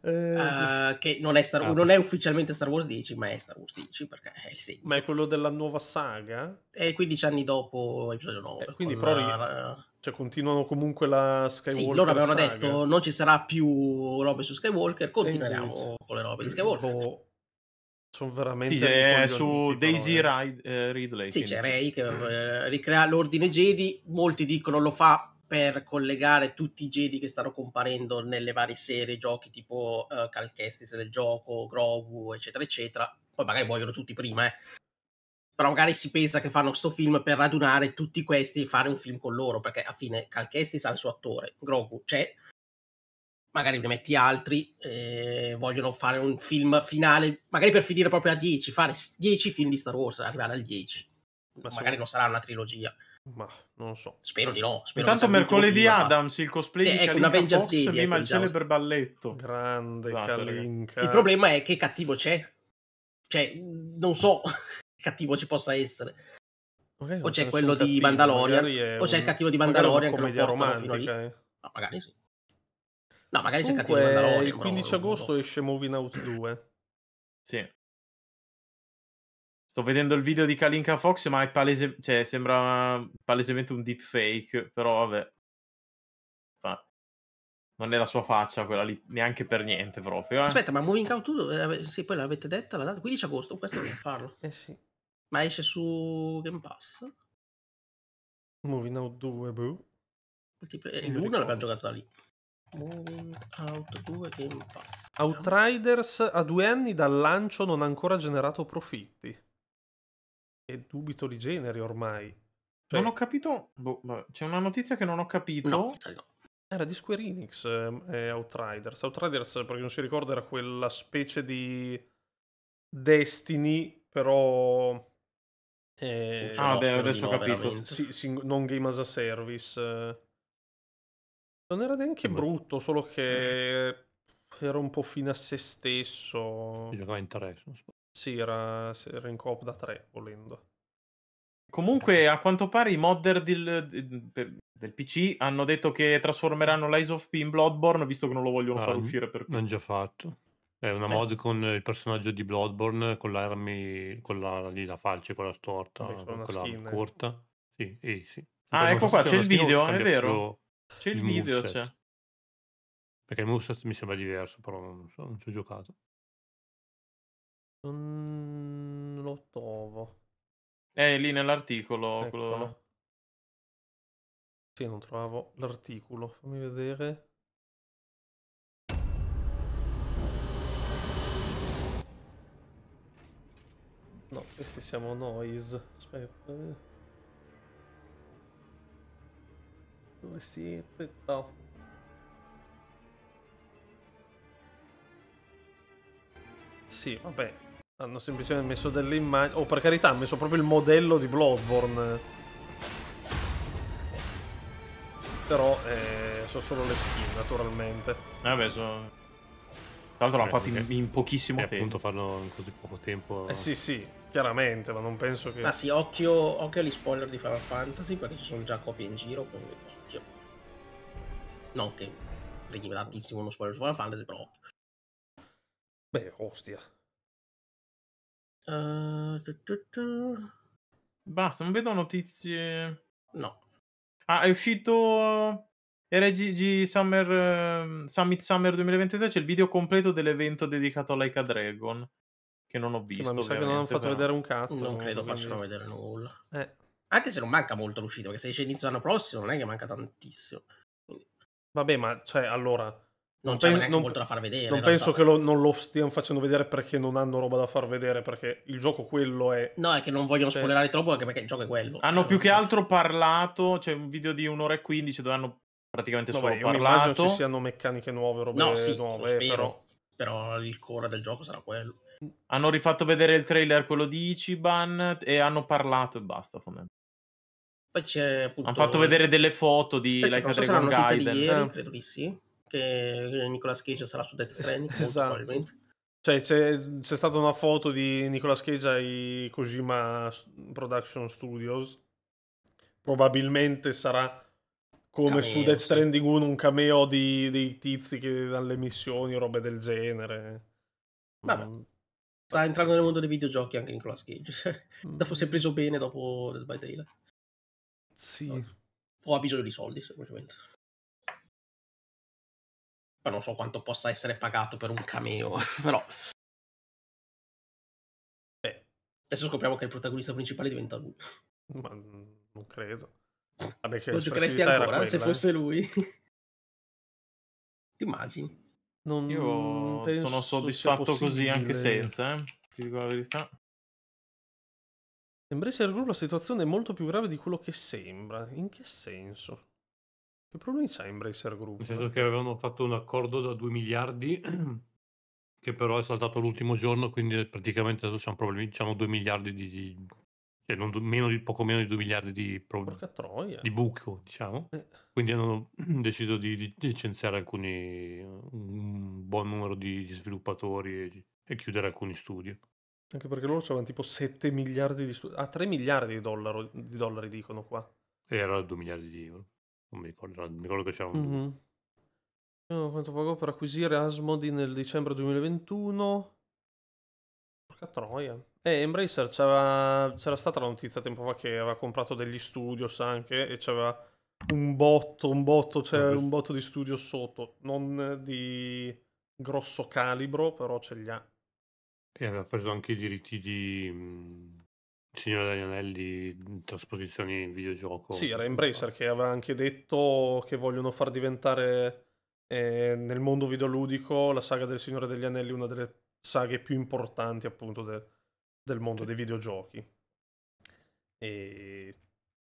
Eh, uh, sì. che non è, Star- ah, non è, ufficialmente Star Wars 10, ma è Star Wars 10 perché è il 6. Ma è quello della nuova saga? È eh, 15 anni dopo episodio 9. Eh, quindi, però, la... Cioè, continuano comunque la Skywalker. Sì, loro avevano saga. detto non ci sarà più robe su Skywalker, continuiamo con le robe di Skywalker. Boh. Sono veramente. Sì, su Daisy Ride, eh, Ridley. Sì, c'è Ray che mm. eh, ricrea l'ordine Jedi. Molti dicono lo fa per collegare tutti i Jedi che stanno comparendo nelle varie serie, giochi tipo uh, eh, Calchestis del gioco, Grogu, eccetera, eccetera. Poi magari muoiono tutti prima, eh però magari si pensa che fanno questo film per radunare tutti questi e fare un film con loro, perché alla fine Calchestis ha il suo attore, Grogu c'è, magari ne metti altri, eh, vogliono fare un film finale, magari per finire proprio a 10, fare 10 film di Star Wars, arrivare al 10. Ma magari so. non sarà una trilogia. Ma non lo so. Spero di no. Spero Intanto mercoledì Adams, il cosplay eh, di ecco, Avengers Fox Day, prima ecco, il celebre balletto. Grande Calinca. Il problema è che cattivo c'è. Cioè, non so, cattivo ci possa essere. Okay, o c'è quello di cattivo, Mandalorian, o c'è il cattivo di Mandalorian che lo portano fino lì. Eh. No, magari sì. No, magari Dunque, c'è il cattivo di Mandalorian. Il 15 però, agosto no. esce Moving Out 2. Sì. Sto vedendo il video di Kalinka Fox, ma è palese... cioè, sembra palesemente un deepfake, però vabbè. Non è la sua faccia quella lì, neanche per niente proprio. Eh. Aspetta, ma Moving Out 2, eh, sì, poi l'avete detta la data? 15 agosto, questo deve farlo. Eh sì. Ma esce su Game Pass? Moving Out 2, boh. Il 1 eh, l'abbiamo giocato da lì. Moving Out 2 Game Pass. Outriders a due anni dal lancio non ha ancora generato profitti. E dubito di generi ormai. Cioè... Non ho capito. Boh, c'è una notizia che non ho capito. No, Era di Square Enix eh, Outriders. Outriders, perché non si ricorda, era quella specie di Destiny, però eh, ah, beh, adesso ho capito. No, sì, non game as a service. Non era neanche brutto, solo che eh. era un po' fine a se stesso. Si giocava in 3. Sì, era, era in coop da 3, volendo. Comunque, a quanto pare i modder del, del, PC hanno detto che trasformeranno l'Eyes of P in Bloodborne, visto che non lo vogliono ah, far uscire per... L'hanno già fatto. È una mod con il personaggio di Bloodborne, con l'armi, con la, lì, la falce, con la storta, con la corta. Sì, eh, sì. Ah, ecco qua, c'è il video, è vero. C'è il, il video, cioè. Perché il moveset mi sembra diverso, però non, so, non ci ho giocato. Non lo trovo. È lì nell'articolo. Eccolo. Quello... Sì, non trovavo l'articolo. Fammi vedere. Questi siamo noise. Aspetta. Dove siete? No. Sì, vabbè. Hanno semplicemente messo delle immagini. Oh, per carità, hanno messo proprio il modello di Bloodborne. Però eh, sono solo le skin, naturalmente. Vabbè, sono... Tra l'altro l'hanno fatto in, in pochissimo tempo. appunto farlo in così poco tempo. Eh sì, sì chiaramente, ma non penso che... Ma ah, sì, occhio, occhio agli spoiler di Final Fantasy perché ci sono già copie in giro, quindi occhio. Non che regni tantissimo uno spoiler di Final Fantasy, però Beh, ostia. Uh, Basta, non vedo notizie. No. Ah, è uscito eh, RGG Summer, uh, Summit Summer 2023, c'è il video completo dell'evento dedicato a Like a Dragon che non ho visto. Sì, ma mi sa che non hanno fatto però... vedere un cazzo. Non credo quindi... facciano vedere nulla. Eh. Anche se non manca molto l'uscita, perché se esce inizio l'anno prossimo non è che manca tantissimo. Vabbè, ma cioè, allora... Non, non c'è non, molto da far vedere. Non penso che lo, non lo stiano facendo vedere perché non hanno roba da far vedere, perché il gioco quello è... No, è che non vogliono cioè... spoilerare troppo anche perché il gioco è quello. Hanno cioè, più che penso. altro parlato, c'è cioè un video di un'ora e quindici dove hanno praticamente no, solo beh, parlato. Non ci siano meccaniche nuove, robe no, sì, nuove, però... Però il core del gioco sarà quello. Hanno rifatto vedere il trailer, quello di Ichiban, e hanno parlato e basta. Poi c'è appunto... Hanno fatto vedere delle foto di Questa Like a Dragon Gaiden. Di ieri, eh. credo di sì. Che Nicolas Cage sarà su Death Stranding, esatto. probabilmente. Cioè, c'è, c'è, stata una foto di Nicolas Cage ai Kojima Production Studios. Probabilmente sarà come cameo, su Death Stranding 1 un cameo di, dei tizi che danno le missioni, o robe del genere. Vabbè sta entrando nel mondo dei videogiochi anche in Cross Cage. Cioè, mm. Dopo si è preso bene dopo Dead by Daylight. Sì. No. O ha bisogno di soldi, semplicemente. Ma non so quanto possa essere pagato per un cameo, però... Beh. Adesso scopriamo che il protagonista principale diventa lui. Ma non credo. Vabbè, che Lo giocheresti ancora quella, se eh? fosse lui? Ti immagini? Non Io sono soddisfatto così anche senza, eh? ti dico la verità. Sembra essere la situazione è molto più grave di quello che sembra. In che senso? Che problemi c'ha Embracer Group? Nel senso che avevano fatto un accordo da 2 miliardi che però è saltato l'ultimo giorno, quindi praticamente adesso siamo problemi, diciamo 2 miliardi di, di cioè non, meno di, poco meno di 2 miliardi di, pro, di buco, diciamo. Eh. Quindi hanno deciso di, licenziare alcuni, un buon numero di, sviluppatori e, e, chiudere alcuni studi. Anche perché loro avevano tipo 7 miliardi di studi. Ah, 3 miliardi di, dollaro, di dollari dicono qua. era 2 miliardi di euro. Non mi ricordo, non mi ricordo che c'erano. Mm-hmm. quanto pagò per acquisire Asmodi nel dicembre 2021? Porca troia. Eh, Embracer c'era, c'era stata la notizia tempo fa che aveva comprato degli studios anche e c'era un botto, un botto, c'era un botto di studio sotto, non di grosso calibro, però ce li ha. E aveva preso anche i diritti di mm, Signore degli Anelli, trasposizioni in videogioco. Sì, era Embracer che aveva anche detto che vogliono far diventare eh, nel mondo videoludico la saga del Signore degli Anelli una delle saghe più importanti appunto del del mondo dei videogiochi. E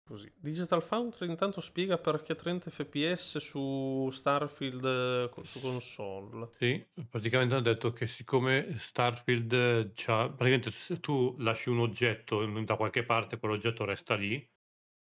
così. Digital Foundry intanto spiega perché 30 fps su Starfield su console. Sì, praticamente hanno detto che siccome Starfield eh, c'ha, praticamente se tu lasci un oggetto da qualche parte, quell'oggetto resta lì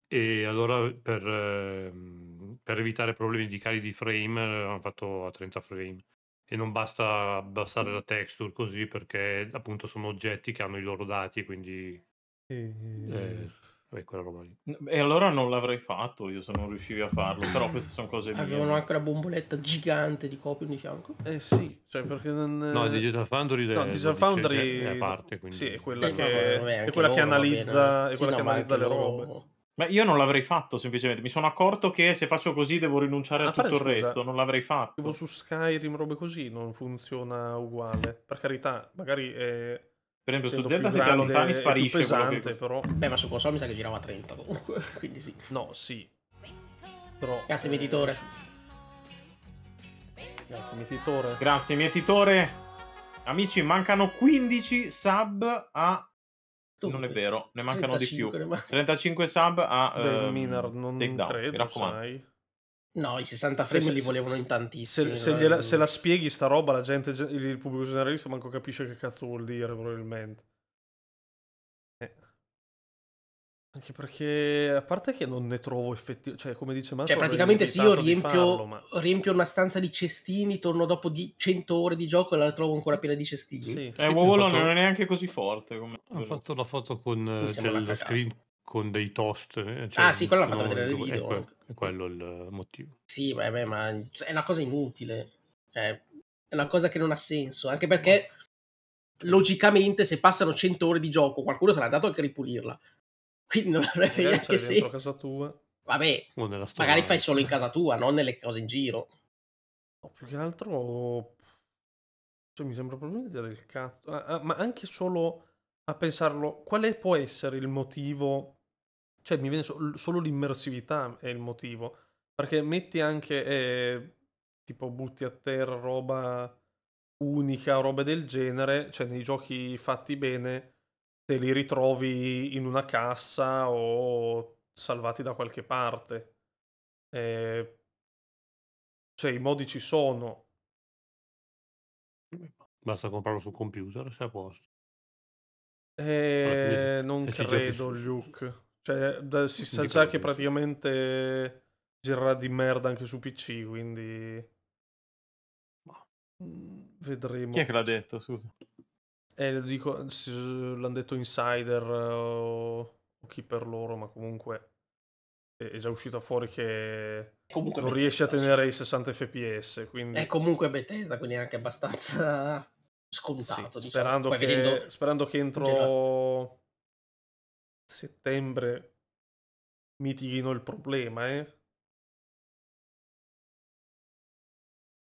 e allora per, ehm, per evitare problemi di cali di frame eh, hanno fatto a 30 frame e non basta abbassare la texture così perché appunto sono oggetti che hanno i loro dati, quindi... E... Eh, eh, quella roba lì. E allora non l'avrei fatto io se non riuscivi a farlo, però eh. queste sono cose mie. Avevano anche la bomboletta gigante di copie di fianco. Eh sì, cioè perché non... Eh, no, Digital Foundry, no, Digital Foundry... è a parte, quindi... Sì, è quella eh, che, vabbè, è quella loro, che analizza, è quella sì, no, analizza le loro... robe. Beh, io non l'avrei fatto semplicemente. Mi sono accorto che se faccio così devo rinunciare a, a tutto il scusa, resto. Non l'avrei fatto. Su Skyrim, robe così non funziona uguale. Per carità, magari. È... Eh, per esempio, su Zelda se ti allontani sparisce. Pesante, che... però. Beh, ma su console mi sa che girava 30 comunque. Quindi sì. No, sì. Però, Grazie, eh, mietitore. Grazie, mietitore. Grazie, mietitore. Amici, mancano 15 sub a non è vero, ne mancano 35, di più. Man- 35 sub a Beh, um, Minor, non takedown, credo, mi raccomando. Sai. No, i 60 frame se, li volevano in tantissimi. Se, se, eh. gliela, se, la spieghi sta roba, la gente, il pubblico generalista manco capisce che cazzo vuol dire, probabilmente. Anche perché, a parte che non ne trovo effettivamente, cioè come dice Marco... Cioè praticamente se io riempio, farlo, ma... riempio, una stanza di cestini, torno dopo 100 ore di gioco e la trovo ancora piena di cestini. Sì, eh, sì, Wowolo fatto... non è neanche così forte. Come... Ho fatto la foto con eh, dello screen con dei toast. Eh, ah, cioè ah sì, quello l'ha fatto vedere nel video. È, quello, è quello il motivo. Sì, beh, beh, ma è una cosa inutile. Cioè, è una cosa che non ha senso, anche perché... Logicamente, se passano 100 ore di gioco, qualcuno sarà andato anche a ripulirla quindi non avrei magari neanche senso. dentro casa tua. Vabbè, magari fai solo in casa tua, non nelle cose in giro. No, più che altro... Cioè, mi sembra proprio del cazzo. Ah, ah, ma anche solo a pensarlo, quale può essere il motivo? Cioè, mi viene so- solo l'immersività è il motivo. Perché metti anche... Eh, tipo butti a terra roba unica roba del genere, cioè nei giochi fatti bene te li ritrovi in una cassa o salvati da qualche parte. Eh, cioè, i modi ci sono. Basta comprarlo sul computer, sei a posto. Eh, non credo, Luke. Cioè, da, si sa già che praticamente girerà di merda anche su PC, quindi... Vedremo. Chi è che l'ha detto, scusa? Eh, lo dico, l'hanno detto insider eh, o, chi per loro, ma comunque è già uscita fuori che non Bethesda, riesce a tenere i 60 fps. Quindi... È comunque Bethesda, quindi è anche abbastanza scontato. Sì, diciamo. sperando, che, vedendo... sperando, che, entro settembre mitighino il problema, eh?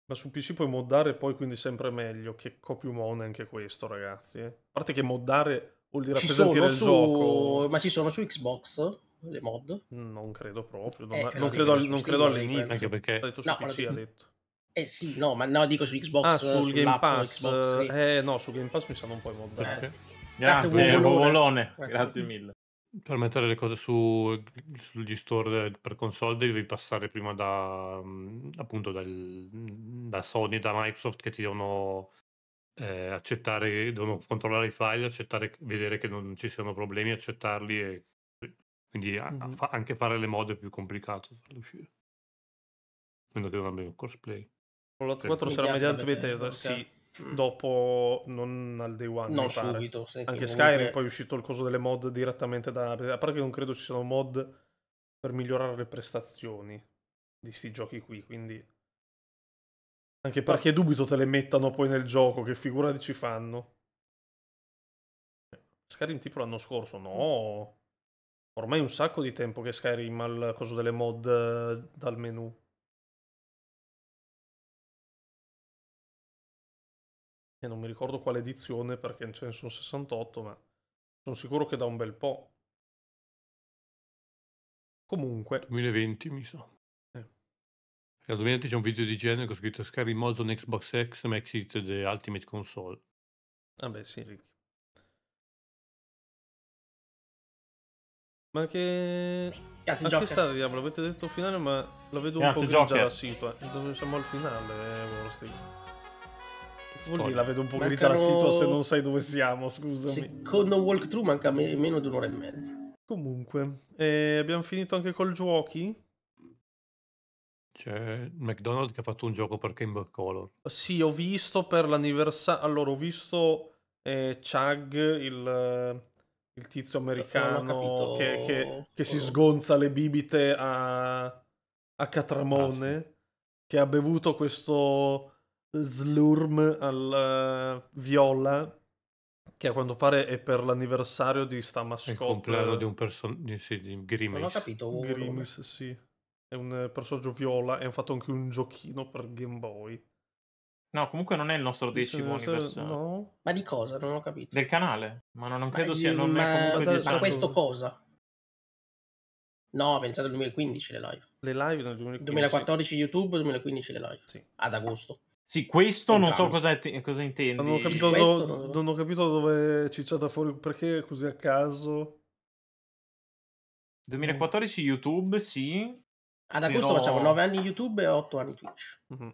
Ma su PC puoi moddare poi quindi sempre meglio. Che copiumone anche questo, ragazzi. Eh. A parte che moddare vuol dire ci sono il su... gioco. Ma ci sono su Xbox le mod? Non credo proprio. Non, eh, non, credo, al, non credo all'inizio. Anche perché... Ha detto su no, PC, dico... ha detto. Eh sì, no, ma no, dico su Xbox. Ah, sul Game Pass. Xbox, sì. Eh no, su Game Pass mi sa non puoi moddare. Eh. Grazie, Grazie Buon Volone. Grazie. Grazie mille per mettere le cose su, sugli store per console devi passare prima da mm, appunto dal, mm, da Sony, da Microsoft che ti devono eh, accettare, devono controllare i file, accettare, vedere che non ci siano problemi, accettarli e quindi mm-hmm. fa, anche fare le mod è più complicato farle uscire. Meno che non abbiamo cosplay. L'Hot 4 sarà mediante Bethesda, sì. Mm. dopo non al day one non subito sì, anche Skyrim comunque... poi è uscito il coso delle mod direttamente da a parte che non credo ci siano mod per migliorare le prestazioni di sti giochi qui quindi anche perché dubito te le mettano poi nel gioco che figura ci fanno Skyrim tipo l'anno scorso no mm. ormai è un sacco di tempo che Skyrim ha il coso delle mod eh, dal menu che non mi ricordo quale edizione perché ce ne sono 68, ma sono sicuro che da un bel po'. Comunque. 2020 mi sa. So. Eh. Nel 2020 c'è un video di genere che ho scritto Skyrim Mods on Xbox X Makes It The Ultimate Console. Vabbè, ah sì, Ricky. Ma che... Cazzo, ma sta diavolo? Avete detto finale, ma la vedo un Cazzo, po' grigia la situa. Siamo al finale, eh, Warstick. Vuol la vedo un po' Mancano... sito se non sai dove siamo, scusami. Se con un walkthrough manca me- meno di un'ora e mezza. Comunque, eh, abbiamo finito anche col giochi? C'è McDonald's che ha fatto un gioco per Game Color. Sì, ho visto per l'anniversario... Allora, ho visto eh, Chug, il, il, tizio americano che, che, che, si oh. sgonza le bibite a, a Catramone, ah, che ha bevuto questo slurm al uh, viola che a quanto pare è per l'anniversario di sta mascotte. Il compleanno di un personaggio, sì, di Grimace. Non ho capito. Grimace, sì. È un eh, personaggio viola e hanno fatto anche un giochino per Game Boy. No, comunque non è il nostro decimo se... anniversario. No. Ma di cosa? Non ho capito. Del canale. Ma non, non credo ma, sia... Non ma, è ma, ma questo cosa? No, ho pensato al 2015 le live. Le live nel 2015. 2014 YouTube, 2015 le live. Sì. Ad agosto. Sì, questo Intanto. non so cosa, te- cosa intendi. Non ho, capito do- no. non ho capito dove è cicciata fuori, perché così a caso. 2014 YouTube, sì. Ad ah, agosto facciamo 9 anni YouTube e 8 anni Twitch. Mm-hmm.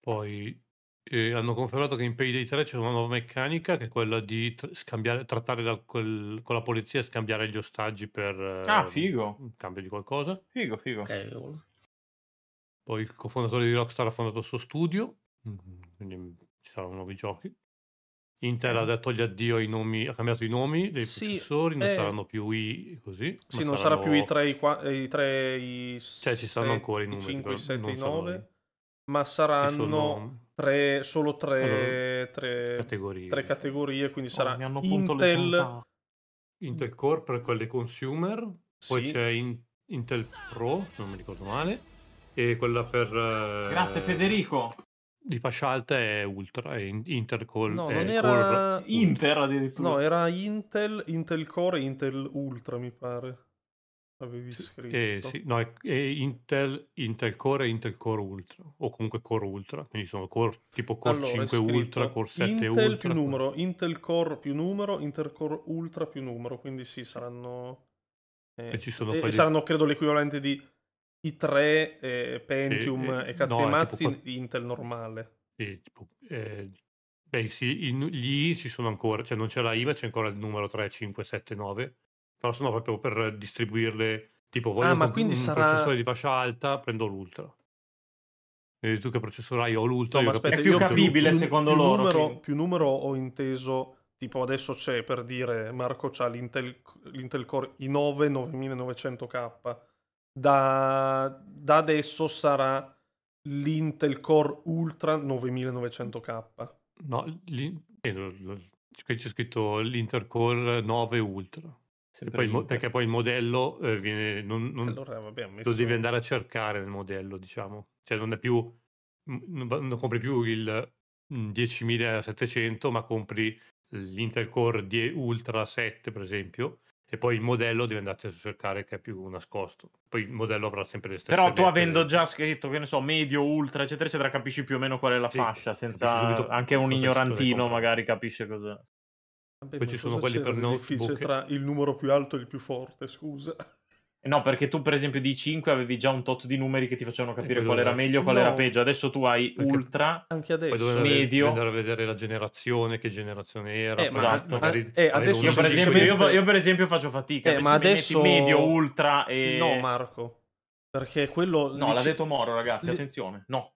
Poi eh, hanno confermato che in Payday 3 c'è una nuova meccanica che è quella di scambiare, trattare la, quel, con la polizia e scambiare gli ostaggi per... Eh, ah, ehm, figo! Un cambio di qualcosa. Figo, figo. Okay. Poi il cofondatore di Rockstar ha fondato il suo studio, mm-hmm. quindi ci saranno nuovi giochi. Intel eh. ha detto gli addio ai nomi, ha cambiato i nomi dei sì, processori, non eh, saranno più i così. Sì, non saranno... sarà più i 3, i, 4, i 3, i Cioè ci saranno ancora i numeri. 5, i 7, i 9, ma saranno tre, solo 3 allora, tre, categorie. Tre categorie, quindi oh, Intel... Intel Core per quelle consumer, poi sì. c'è in, Intel Pro, se non mi ricordo male, e quella per... Eh, Grazie Federico. Di Pascialta è Ultra, è Inter Col, No, non era... Core, Inter addirittura. No, era Intel, Intel Core e Intel Ultra, mi pare. Avevi scritto. Eh, sì, no, è, è, Intel, Intel Core e Intel Core Ultra, o comunque Core Ultra, quindi sono core, tipo Core allora, 5 Ultra, Core 7 Intel Ultra. Intel più numero, Intel Core più numero, Intel Core Ultra più numero, quindi sì, saranno... Eh, e ci sono e, eh, poi e di... saranno credo l'equivalente di i 3 eh, Pentium sì, e cazzi no, mazzi tipo... Intel normale. Sì, tipo, eh, beh, sì, in, gli I ci sono ancora, cioè non c'è la IVA, c'è ancora il numero 3579, però sono proprio per distribuirle, tipo voglio ah, ma un, un sarà... processore di fascia alta, prendo l'ultra. E tu che processore hai? Ho l'ultra. No, ma aspetta, è più capibile più, secondo più loro. Numero, Più numero ho inteso, tipo adesso c'è per dire Marco c'ha l'Intel, l'Intel Core i9 9900K da, da adesso sarà l'Intel Core Ultra 9900K. No, qui eh, c'è scritto l'Intel Core 9 Ultra. Poi perché poi il modello eh, viene, non, non allora, vabbè, messo... lo devi andare a cercare nel modello, diciamo. Cioè non è più, mm, non, non compri più il 10700, mm, ma compri l'Intel Core 10 Ultra 7, per esempio, e poi il modello devi andare a cercare che è più nascosto. Poi il modello avrà sempre le stesse. Però tu avendo già scritto, che ne so, medio, ultra, eccetera, eccetera, capisci più o meno qual è la sì, fascia, senza anche un ignorantino magari capisce cosa. Vabbè, poi ci sono quelli per notebook. difficile tra il numero più alto e il più forte, scusa. Eh, no, perché tu, per esempio, di 5 avevi già un tot di numeri che ti facevano eh, capire qual era meglio, qual no. era peggio. Adesso tu hai perché ultra, anche adesso. Poi medio. andare a vedere la generazione, che generazione era. Eh, esatto. Ma, magari, eh, magari io, per esempio, io, io, per esempio, faccio fatica. Eh, ma adesso medio, ultra e. No, Marco. Perché quello. No, l'ha detto Moro, ragazzi. Attenzione. No.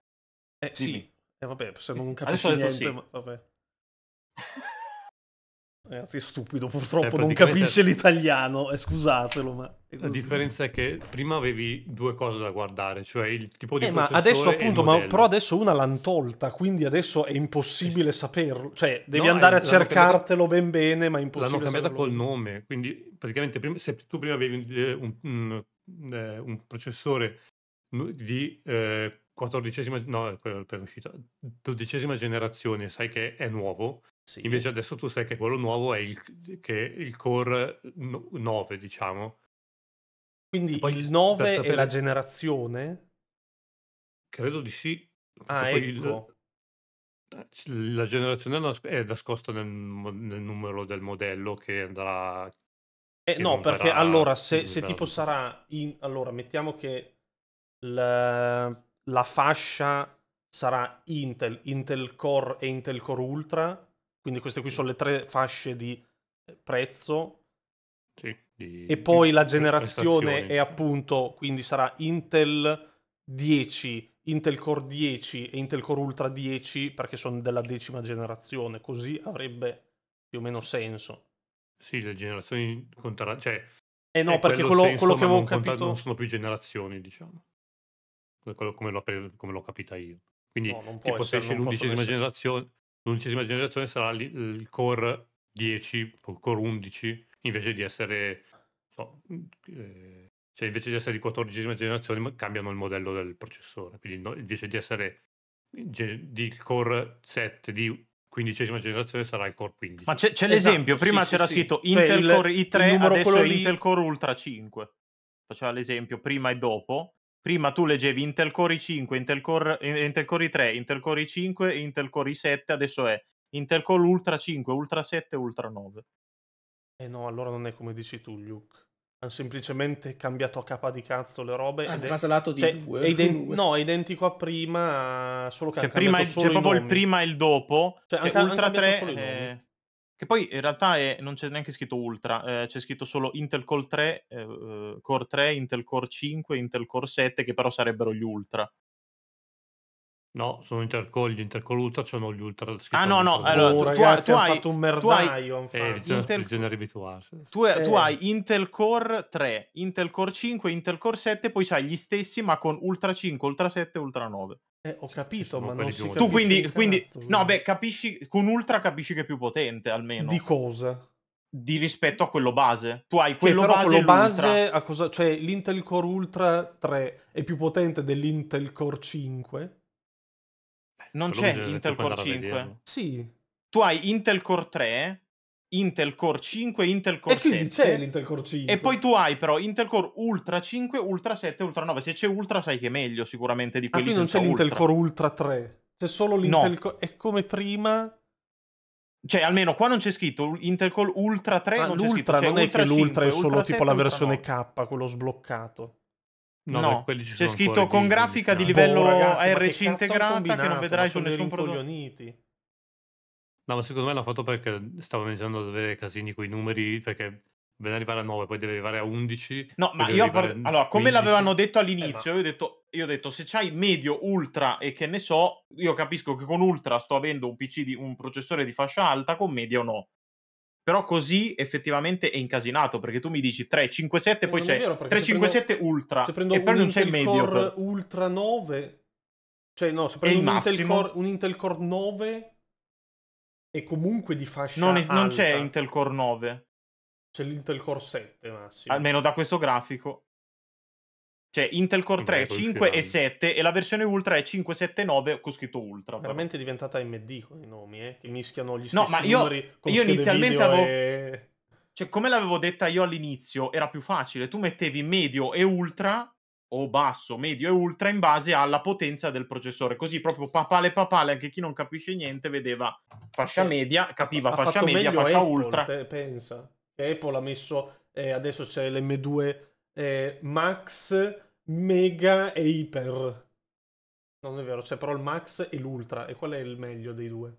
Eh, sì. sì. Eh, vabbè, se non capisco niente, sì. Ma... vabbè. Ragazzi, è stupido, purtroppo eh, non capisce l'italiano, eh, scusatelo, ma... La differenza è che prima avevi due cose da guardare, cioè il tipo di eh, ma adesso appunto, ma però adesso una l'hanno tolta, quindi adesso è impossibile sì. saperlo, cioè devi no, andare a cercartelo ben bene, ma è impossibile L'hanno cambiata saperlo. col nome, quindi praticamente prima, se tu prima avevi eh, un, un, eh, un, processore di... Eh, 14 no, uscita, 12 generazione, sai che è nuovo, sì. Invece adesso tu sai che quello nuovo è il, che il core 9, diciamo. Quindi il 9 è la generazione? Credo di sì. Ah, ecco. il... la generazione è nascosta nel, nel, numero del modello che andrà... Eh, che no, perché verrà, allora, se, se tipo sarà... In... Allora, mettiamo che la, la fascia sarà Intel, Intel Core e Intel Core Ultra quindi queste qui sono le tre fasce di eh, prezzo. Sì, di, e poi la generazione è appunto, quindi sarà Intel 10, Intel Core 10 e Intel Core Ultra 10 perché sono della decima generazione, così avrebbe più o meno senso. Sì, le generazioni conteranno, cioè... Eh no, perché quello, senso, quello che avevo non capito... Conta, non sono più generazioni, diciamo. Quello come l'ho, come l'ho capita io. Quindi, no, tipo, se esce l'undicesima generazione, l'undicesima generazione sarà il core 10 o il core 11 invece di essere so, mm, eh, cioè invece di essere di 14 generazione cambiano il modello del processore quindi no, invece di essere di core 7 di quindicesima generazione sarà il Core 15. Ma c'è, c'è esatto, l'esempio, prima sì, c'era sì, scritto sì. Cioè, Intel cioè Core i3, adesso è Intel Core Ultra 5. Faceva l'esempio prima e dopo, prima tu leggevi Intel Core i5, Intel Core, eh, Intel Core i3, Intel Core i5, Intel Core i7, adesso è Intel Core Ultra 5, Ultra 7, Ultra 9. Eh no, allora non è come dici tu, Luke. Hanno semplicemente cambiato a capa di cazzo le robe. Hanno ah, traslato di cioè, due. È ident- no, è identico a prima, solo che cioè, prima, C'è cioè, proprio il prima e il dopo. Cioè, cioè, Ultra 3... Che poi in realtà è, non c'è neanche scritto Ultra, eh, c'è scritto solo Intel Core 3, eh, eh, Core 3, Intel Core 5, Intel Core 7, che però sarebbero gli Ultra. No, sono Intercall, gli Intercall Ultra sono gli Ultra. Ah no, no, allora, oh, tu, ragazzi, tu, hai fatto un merdaio. Eh, tu eh, abituarsi. Tu, eh. tu, hai Intel Core 3, Intel Core 5, Intel Core 7, poi c'hai gli stessi ma con Ultra 5, Ultra 7 Ultra 9. Eh, ho capito, ma non si capisce Tu quindi, quindi no, beh, capisci, con Ultra capisci che è più potente, almeno. Di cosa? Di rispetto a quello base. Tu hai quello che però base, quello base a cosa... Cioè, l'Intel Core Ultra 3 è più potente dell'Intel Core 5? Non c'è Intel Core 5. Eh. Sì. Tu hai Intel Core 3 Intel Core 5, Intel Core e 7. c'è l'Intel Core 5. E poi tu hai però Intel Core Ultra 5, Ultra 7, Ultra 9. Se c'è Ultra sai che è meglio sicuramente di ah, quelli ah, senza Ultra. non c'è l'Intel Core Ultra 3. C'è solo l'Intel no. Core... È come prima... Cioè, almeno qua non c'è scritto Intel Core Ultra 3, Ma ah, non c'è scritto. Cioè, non è Ultra che l'Ultra 5, è solo Ultra tipo 7, la versione K, quello sbloccato. No, no quelli ci c'è scritto con grafica di diciamo. livello boh, ragazzi, ARC che integrata che non vedrai su nessun prodotto. No, ma secondo me l'ha fatto perché stavano iniziando ad avere casini con i numeri, perché deve arrivare a 9, poi deve arrivare a 11. No, ma io par... allora, come 15. l'avevano detto all'inizio, eh, io, ho detto, io, ho detto, se c'hai medio, ultra e che ne so, io capisco che con ultra sto avendo un PC di un processore di fascia alta, con medio no. Però così effettivamente è incasinato perché tu mi dici 3, 5, 7, poi c'è 357 ultra se prendo e poi non c'è il medio. Core ultra 9, cioè no, se prendo un Intel, Core, un Intel Core 9 è comunque di fascia non, alta. non c'è Intel Core 9. C'è l'Intel Core 7, Massimo. Almeno da questo grafico. Cioè Intel Core 3, Beh, 5 e 7 e la versione Ultra è 5 7 9 con scritto Ultra. Veramente è diventata MD con i nomi, eh? che mischiano gli stessi no, ma io, io inizialmente avevo... E... Cioè come l'avevo detta io all'inizio, era più facile. Tu mettevi medio e ultra o basso, medio e ultra in base alla potenza del processore. Così proprio papale papale, anche chi non capisce niente vedeva fascia media, capiva fascia media, fascia Apple, ultra. Te, pensa, Apple ha messo, eh, adesso c'è l'M2 eh, Max, Mega e Hyper. Non è vero, c'è però il Max e l'Ultra. E qual è il meglio dei due?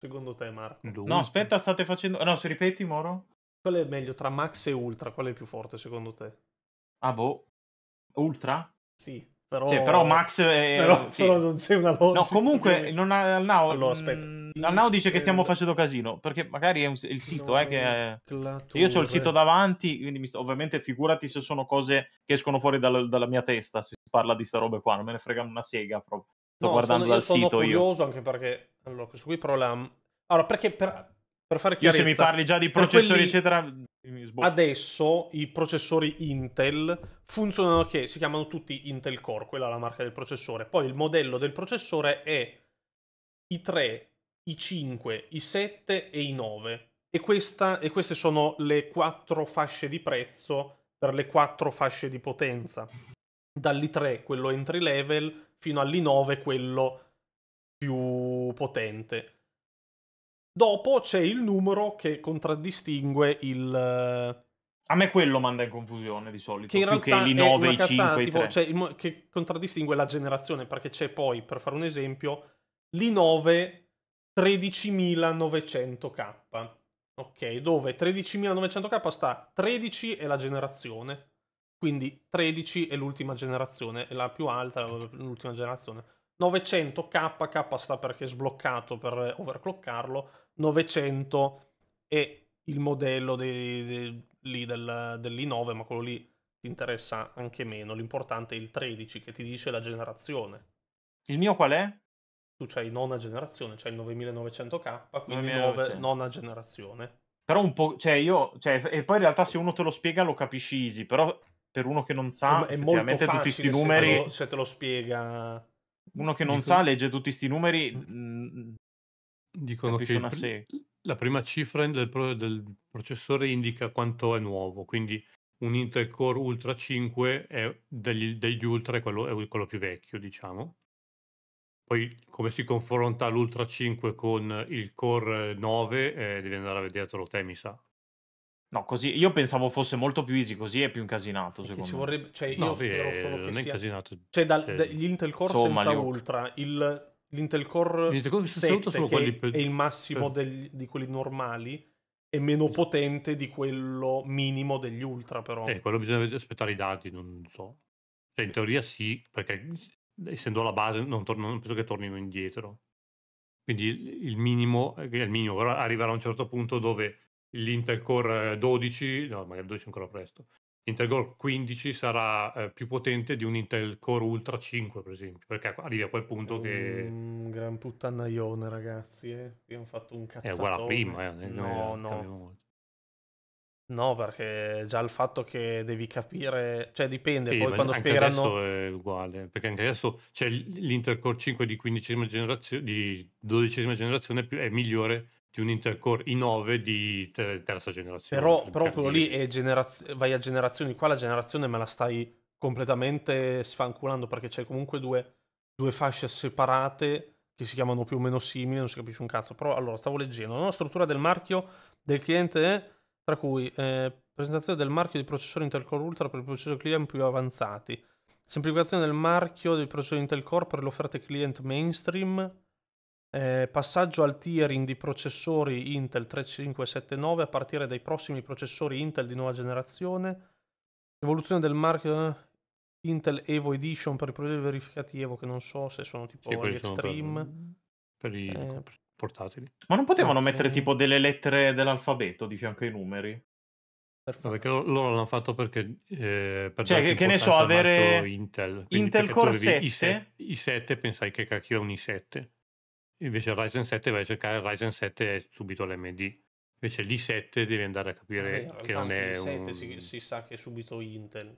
Secondo te, Marco? No, aspetta, state facendo... No, si ripeti, Moro? Qual è il meglio tra Max e Ultra? Qual è il più forte, secondo te? Ah, boh. Ultra? Sì. Però... Cioè, però Max è... però, sì. però non sei una voce. No, comunque non ha... Now, allora, aspetta. Mm, Nao dice che stiamo facendo casino, perché magari è, un, il sito, eh, che io ho il sito davanti, quindi sto, ovviamente figurati se sono cose che escono fuori dalla, dalla mia testa, se si parla di sta roba qua, non me ne frega una sega proprio. Sto no, guardando sono, dal sito io. Sono curioso io. anche perché, allora, questo qui però la... Allora, perché per per fare chiarezza. Io se mi parli già di processori, quelli... eccetera. Adesso i processori Intel funzionano che si chiamano tutti Intel Core, quella è la marca del processore. Poi il modello del processore è i3, i5, i7 e i9. E, questa, e queste sono le quattro fasce di prezzo per le quattro fasce di potenza. Dall'i3, quello entry level, fino all'i9, quello più potente Dopo c'è il numero che contraddistingue il... Eh, A me quello manda in confusione di solito, che in più che i 9, i 5, i 3. Cioè, il, che contraddistingue la generazione, perché c'è poi, per fare un esempio, l'i9 13900K. Ok, dove 13900K sta 13 è la generazione, quindi 13 è l'ultima generazione, è la più alta, l'ultima generazione. 900K, K sta perché è sbloccato per overclockarlo, 900 è il modello dei, dei, lì del, dell'i9, ma quello lì ti interessa anche meno. L'importante è il 13 che ti dice la generazione. Il mio qual è? Tu c'hai nona generazione, c'hai il 9900K, quindi 9, nona generazione. Però un po', cioè io, cioè, e poi in realtà se uno te lo spiega lo capisci easy, però per uno che non sa, è molto facile tutti questi numeri... Se te, lo, se te lo spiega... Uno che non Dico... sa, legge tutti questi numeri, mm. mhmm, Dicono Capisci che se... la prima cifra del, pro- del, processore indica quanto è nuovo, quindi un Intel Core Ultra 5 è degli, degli Ultra è quello, è quello più vecchio, diciamo. Poi come si confronta l'Ultra 5 con il Core 9 eh, devi andare a vedertelo te, mi sa. No, così io pensavo fosse molto più easy, così è più incasinato. Secondo ci vorrebbe, cioè, io no, spero beh, solo che non sia... è incasinato. Cioè, dal, cioè... Intel Core Insomma, senza io... Ultra, il l'Intel Core, L'Intel Core 7, sono quelli per... è il massimo per... del, di quelli normali, è meno potente di quello minimo degli Ultra però. Eh, quello bisogna aspettare i dati, non so. Cioè, in teoria sì, perché essendo la base non, tor- non penso che tornino indietro. Quindi il minimo, il minimo eh, arriverà a un certo punto dove l'Intel Core 12, eh, no magari 12 ancora presto, Intel Core 15 sarà eh, più potente di un Intel Core Ultra 5, per esempio, perché ecco, arrivi a quel punto che... Un gran puttanaione, ragazzi, eh. Abbiamo fatto un cazzo. Eh, è uguale a prima, eh. No, no. No, perché già il fatto che devi capire, cioè dipende, sì, poi quando spiegheranno... Adesso è uguale, perché anche adesso c'è l'intercore 5 di, 15 generazio... di 12 generazione è migliore di un Intel Core i9 di terza generazione. Però, per proprio lì generaz- vai a generazioni, qua la generazione me la stai completamente sfanculando perché c'è comunque due, due fasce separate che si chiamano più o meno simili, non si capisce un cazzo. Però allora, stavo leggendo, no? struttura del marchio del cliente è, tra cui eh, presentazione del marchio di processore Intel Core Ultra per i processori client più avanzati, semplificazione del marchio dei processori Intel Core per le offerte client mainstream eh, passaggio al tiering di processori Intel 3579 a partire dai prossimi processori Intel di nuova generazione. Evoluzione del marchio eh, Intel Evo Edition per i prodotti verificati Evo che non so se sono tipo sì, gli Extreme. Per, per i eh. portatili. Ma non potevano okay. mettere tipo delle lettere dell'alfabeto di fianco ai numeri? Perfetto. Perché loro l'hanno fatto perché eh, per cioè, che, ne so, avere Intel, Intel Core 7 i 7 pensai che cacchio è un i7 Invece il Ryzen 7 vai a cercare il Ryzen 7 è subito l'MD. Invece l'i7 devi andare a capire Vabbè, che non è un... Si, si sa che è subito Intel.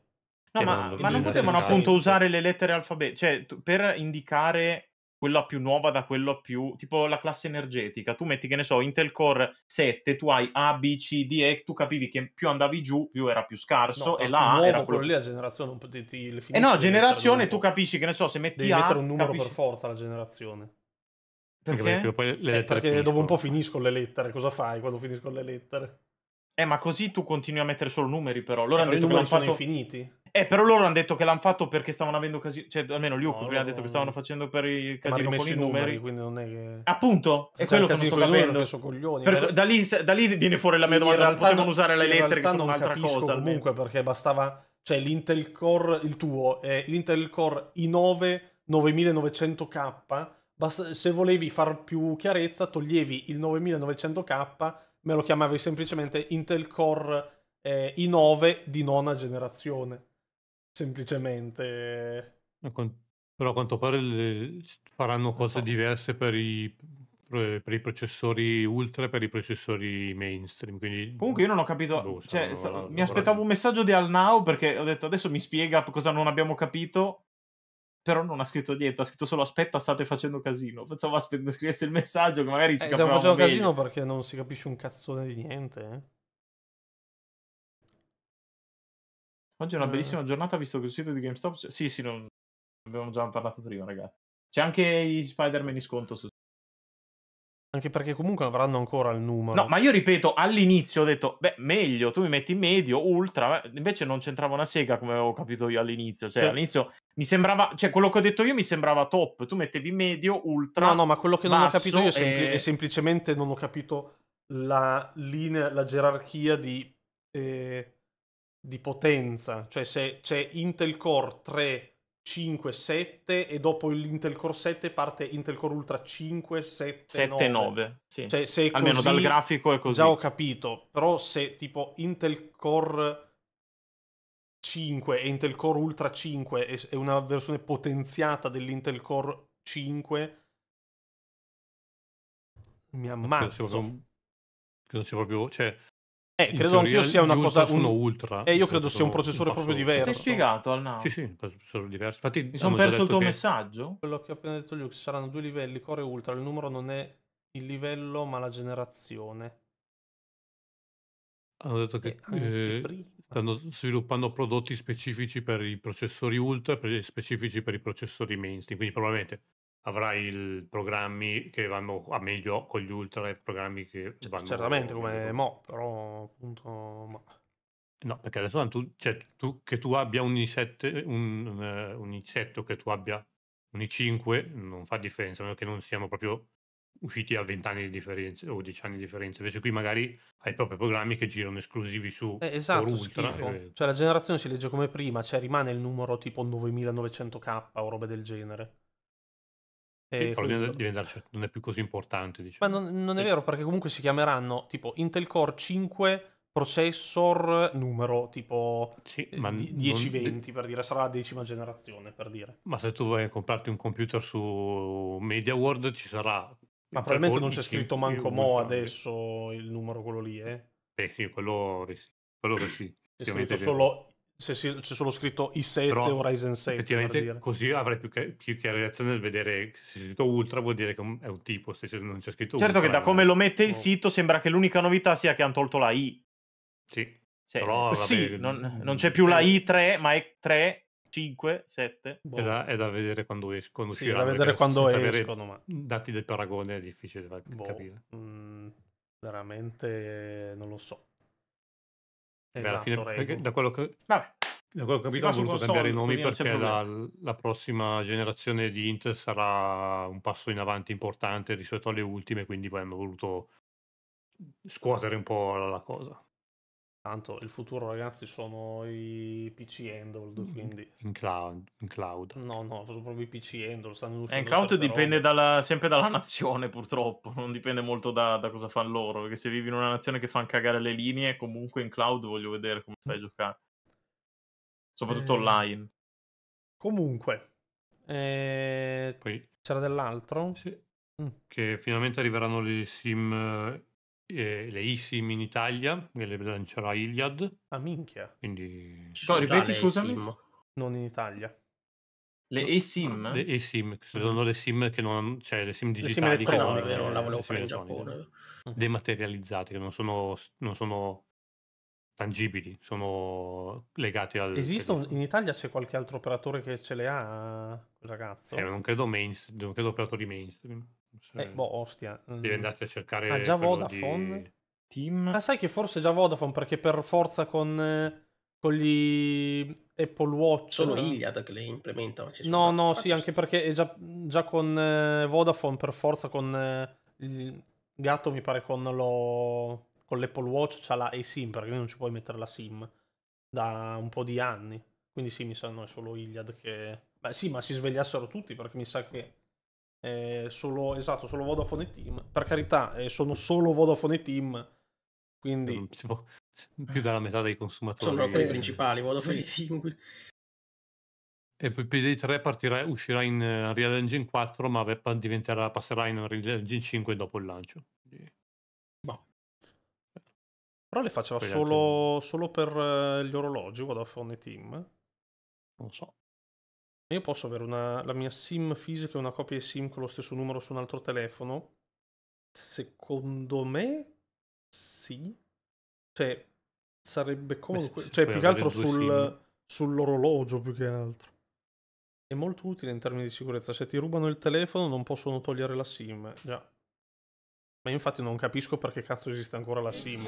No, ma non, ma non potevano appunto usare le lettere alfabetiche, cioè tu, per indicare quella più nuova da quella più tipo la classe energetica. Tu metti che ne so, Intel Core 7, tu hai A, B, C, D e tu capivi che più andavi giù, più era più scarso no, e la A era quello lì la generazione non potete le eh no, generazione tu capisci che ne so, se metti Devi A, mettere un numero capisci... per forza la generazione. Perché? Perché, perché, le eh, perché dopo un po' finisco le lettere, cosa fai quando finisco le lettere? Eh, ma così tu continui a mettere solo numeri, però. Loro eh, hanno detto che l'hanno fatto. infiniti. Eh, però loro hanno detto che l'hanno fatto perché stavano avendo casino. Cioè, almeno Luke no, prima ha detto che stavano facendo per i casino con i numeri. Quindi non è che. Appunto, è quello che non sto capendo. Che coglioni, per... da, lì, da, lì, viene fuori la mia domanda. Non potevano usare le lettere che sono un'altra cosa. Comunque, perché bastava. Cioè, l'Intel Core, il tuo, eh, l'Intel Core i9 9900K se volevi far più chiarezza, toglievi il 9900K, me lo chiamavi semplicemente Intel Core eh, i9 di nona generazione. Semplicemente. Però a quanto pare le... faranno cose diverse per i... per i, processori ultra e per i processori mainstream. Quindi... Comunque io non ho capito. Boh, cioè, la... mi aspettavo un messaggio di Al Now perché ho detto adesso mi spiega cosa non abbiamo capito però non ha scritto niente, ha scritto solo aspetta state facendo casino, pensavo aspetta, scrivesse il messaggio che magari ci eh, stiamo facendo meglio. casino perché non si capisce un cazzone di niente eh? oggi è una eh. bellissima giornata visto che il sito di GameStop c'è... sì sì, non... abbiamo già parlato prima ragazzi c'è anche i Spider-Man in sconto su anche perché comunque avranno ancora il numero. No, ma io ripeto, all'inizio ho detto, beh, meglio, tu mi metti in medio, ultra, invece non c'entrava una sega come avevo capito io all'inizio. Cioè, sì. all'inizio mi sembrava, cioè quello che ho detto io mi sembrava top, tu mettevi medio, ultra. No, no, ma quello che non ho capito io è, sempli- è semplicemente non ho capito la linea, la gerarchia di, eh, di potenza, cioè se c'è Intel Core 3, 5, 7 e dopo l'Intel Core 7 parte Intel Core Ultra 5, 7, 7 9. 9 sì. cioè, se Almeno così, dal grafico è così. Già ho capito, però se tipo Intel Core 5 e Intel Core Ultra 5 è una versione potenziata dell'Intel Core 5 mi ammazzo non sia proprio cioè eh, credo anch'io sia una cosa un... ultra eh, io credo sia un processore un proprio diverso sei spiegato al no. sì sì sono diverso infatti mi sono perso il tuo che... messaggio quello che ho appena detto Luke saranno due livelli core e ultra il numero non è il livello ma la generazione hanno detto che eh, stanno sviluppando prodotti specifici per i processori ultra e specifici per i processori mainstream, quindi probabilmente avrai il, programmi che vanno a meglio con gli ultra e programmi che vanno certamente come mo però appunto mo. no perché adesso tu, cioè, tu, che tu abbia un i7 un, eh, un i7 che tu abbia un i5 non fa differenza a meno che non siano proprio usciti a 20 anni di differenza o 10 anni di differenza. Invece qui magari hai proprio programmi che girano esclusivi su eh, esatto, Ultra. E... Cioè la generazione si legge come prima, cioè rimane il numero tipo 9900K o robe del genere. E però quindi... deve andare, non è più così importante. Diciamo. Ma non, non è sì. vero, perché comunque si chiameranno tipo Intel Core 5 processor numero tipo sì, 10-20 eh, per dire, sarà la decima generazione per dire. Ma se tu vai a comprarti un computer su MediaWorld ci sarà ma cioè, probabilmente boh, non c'è scritto manco Mo adesso il numero quello lì, eh? Eh sì, quello, quello che sì. C'è scritto solo se si, c'è solo scritto i7 Però, o Ryzen 7 effettivamente così avrei più, che, più chiarezza nel vedere se è scritto ultra vuol dire che è un tipo se non c'è scritto certo ultra, che da come lo mette il no. sito sembra che l'unica novità sia che hanno tolto la i sì, cioè, eh, sì. Però, vabbè, sì non, mm, non, c'è più la eh. i3 ma è 3 5, 7. Boh. È, da, è da, vedere quando, escono. sì, È da vedere quando escono. Ma... Dati del paragone è difficile da boh. capire. Mm, veramente non lo so. Esatto, fine, da quello che... Vabbè. Da quello che ho capito hanno voluto cambiare i nomi perché la, la, prossima generazione di Inter sarà un passo in avanti importante rispetto alle ultime, quindi poi hanno voluto scuotere un po' la, la cosa. Tanto il futuro, ragazzi, sono i PC handled, quindi... In cloud, in cloud. No, no, sono proprio i PC handled, stanno uscendo... Eh, in cloud dipende dalla, sempre dalla nazione, purtroppo, non dipende molto da, da, cosa fanno loro, perché se vivi in una nazione che fa cagare le linee, comunque in cloud voglio vedere come stai a giocare. Soprattutto eh... online. Comunque, eh... Poi... c'era dell'altro? Sì. Mm. Che finalmente arriveranno le sim eh, eh, le ISIM in Italia e le lancerà Iliad. Ah, minchia. Quindi... No, ripeti, scusami. ISIM. Non in Italia. Le eSIM? Le eSIM, sono le SIM che non... cioè le SIM digitali. Le SIM no, è vero, la volevo fare in Giappone. Dematerializzate, che non sono, non sono tangibili, sono legati al... Esistono, in Italia c'è qualche altro operatore che ce le ha, ragazzo? Eh, non credo, mainstream, non credo operatori mainstream. Eh, boh, ostia. Devi andarti a cercare... Ah, già Vodafone? Di... Team? Ah, sai che forse già Vodafone, perché per forza con eh, con gli Apple Watch. Sono Iliad che le implementano. No, no, ah, sì, anche perché già, già, con eh, Vodafone, per forza, con eh, il gatto, mi pare con, lo, con l'Apple Watch c'ha la eSIM, perché non ci puoi mettere la SIM da un po' di anni. Quindi sì, mi sa, no, è solo Iliad che... Beh sì, ma si svegliassero tutti, perché mi sa che eh, solo, esatto, solo Vodafone e Team. Per carità, eh, sono solo Vodafone e Team, quindi... Tipo, più della metà dei consumatori. Sono quelli principali, Vodafone sì. e Team. E poi PD3 partirà, uscirà in eh, Unreal Engine 4, ma diventerà, passerà in Unreal Engine 5 dopo il lancio. Quindi... Boh. Però le faceva solo, solo, per eh, gli orologi Vodafone Team? Non so. Io posso avere una, la mia SIM fisica e una copia di SIM con lo stesso numero su un altro telefono? Secondo me sì. Cioè, sarebbe comunque... Cioè, più che altro sul, sull'orologio, più che altro. È molto utile in termini di sicurezza. Se ti rubano il telefono non possono togliere la SIM. Già. Ma infatti non capisco perché cazzo esiste ancora la sim.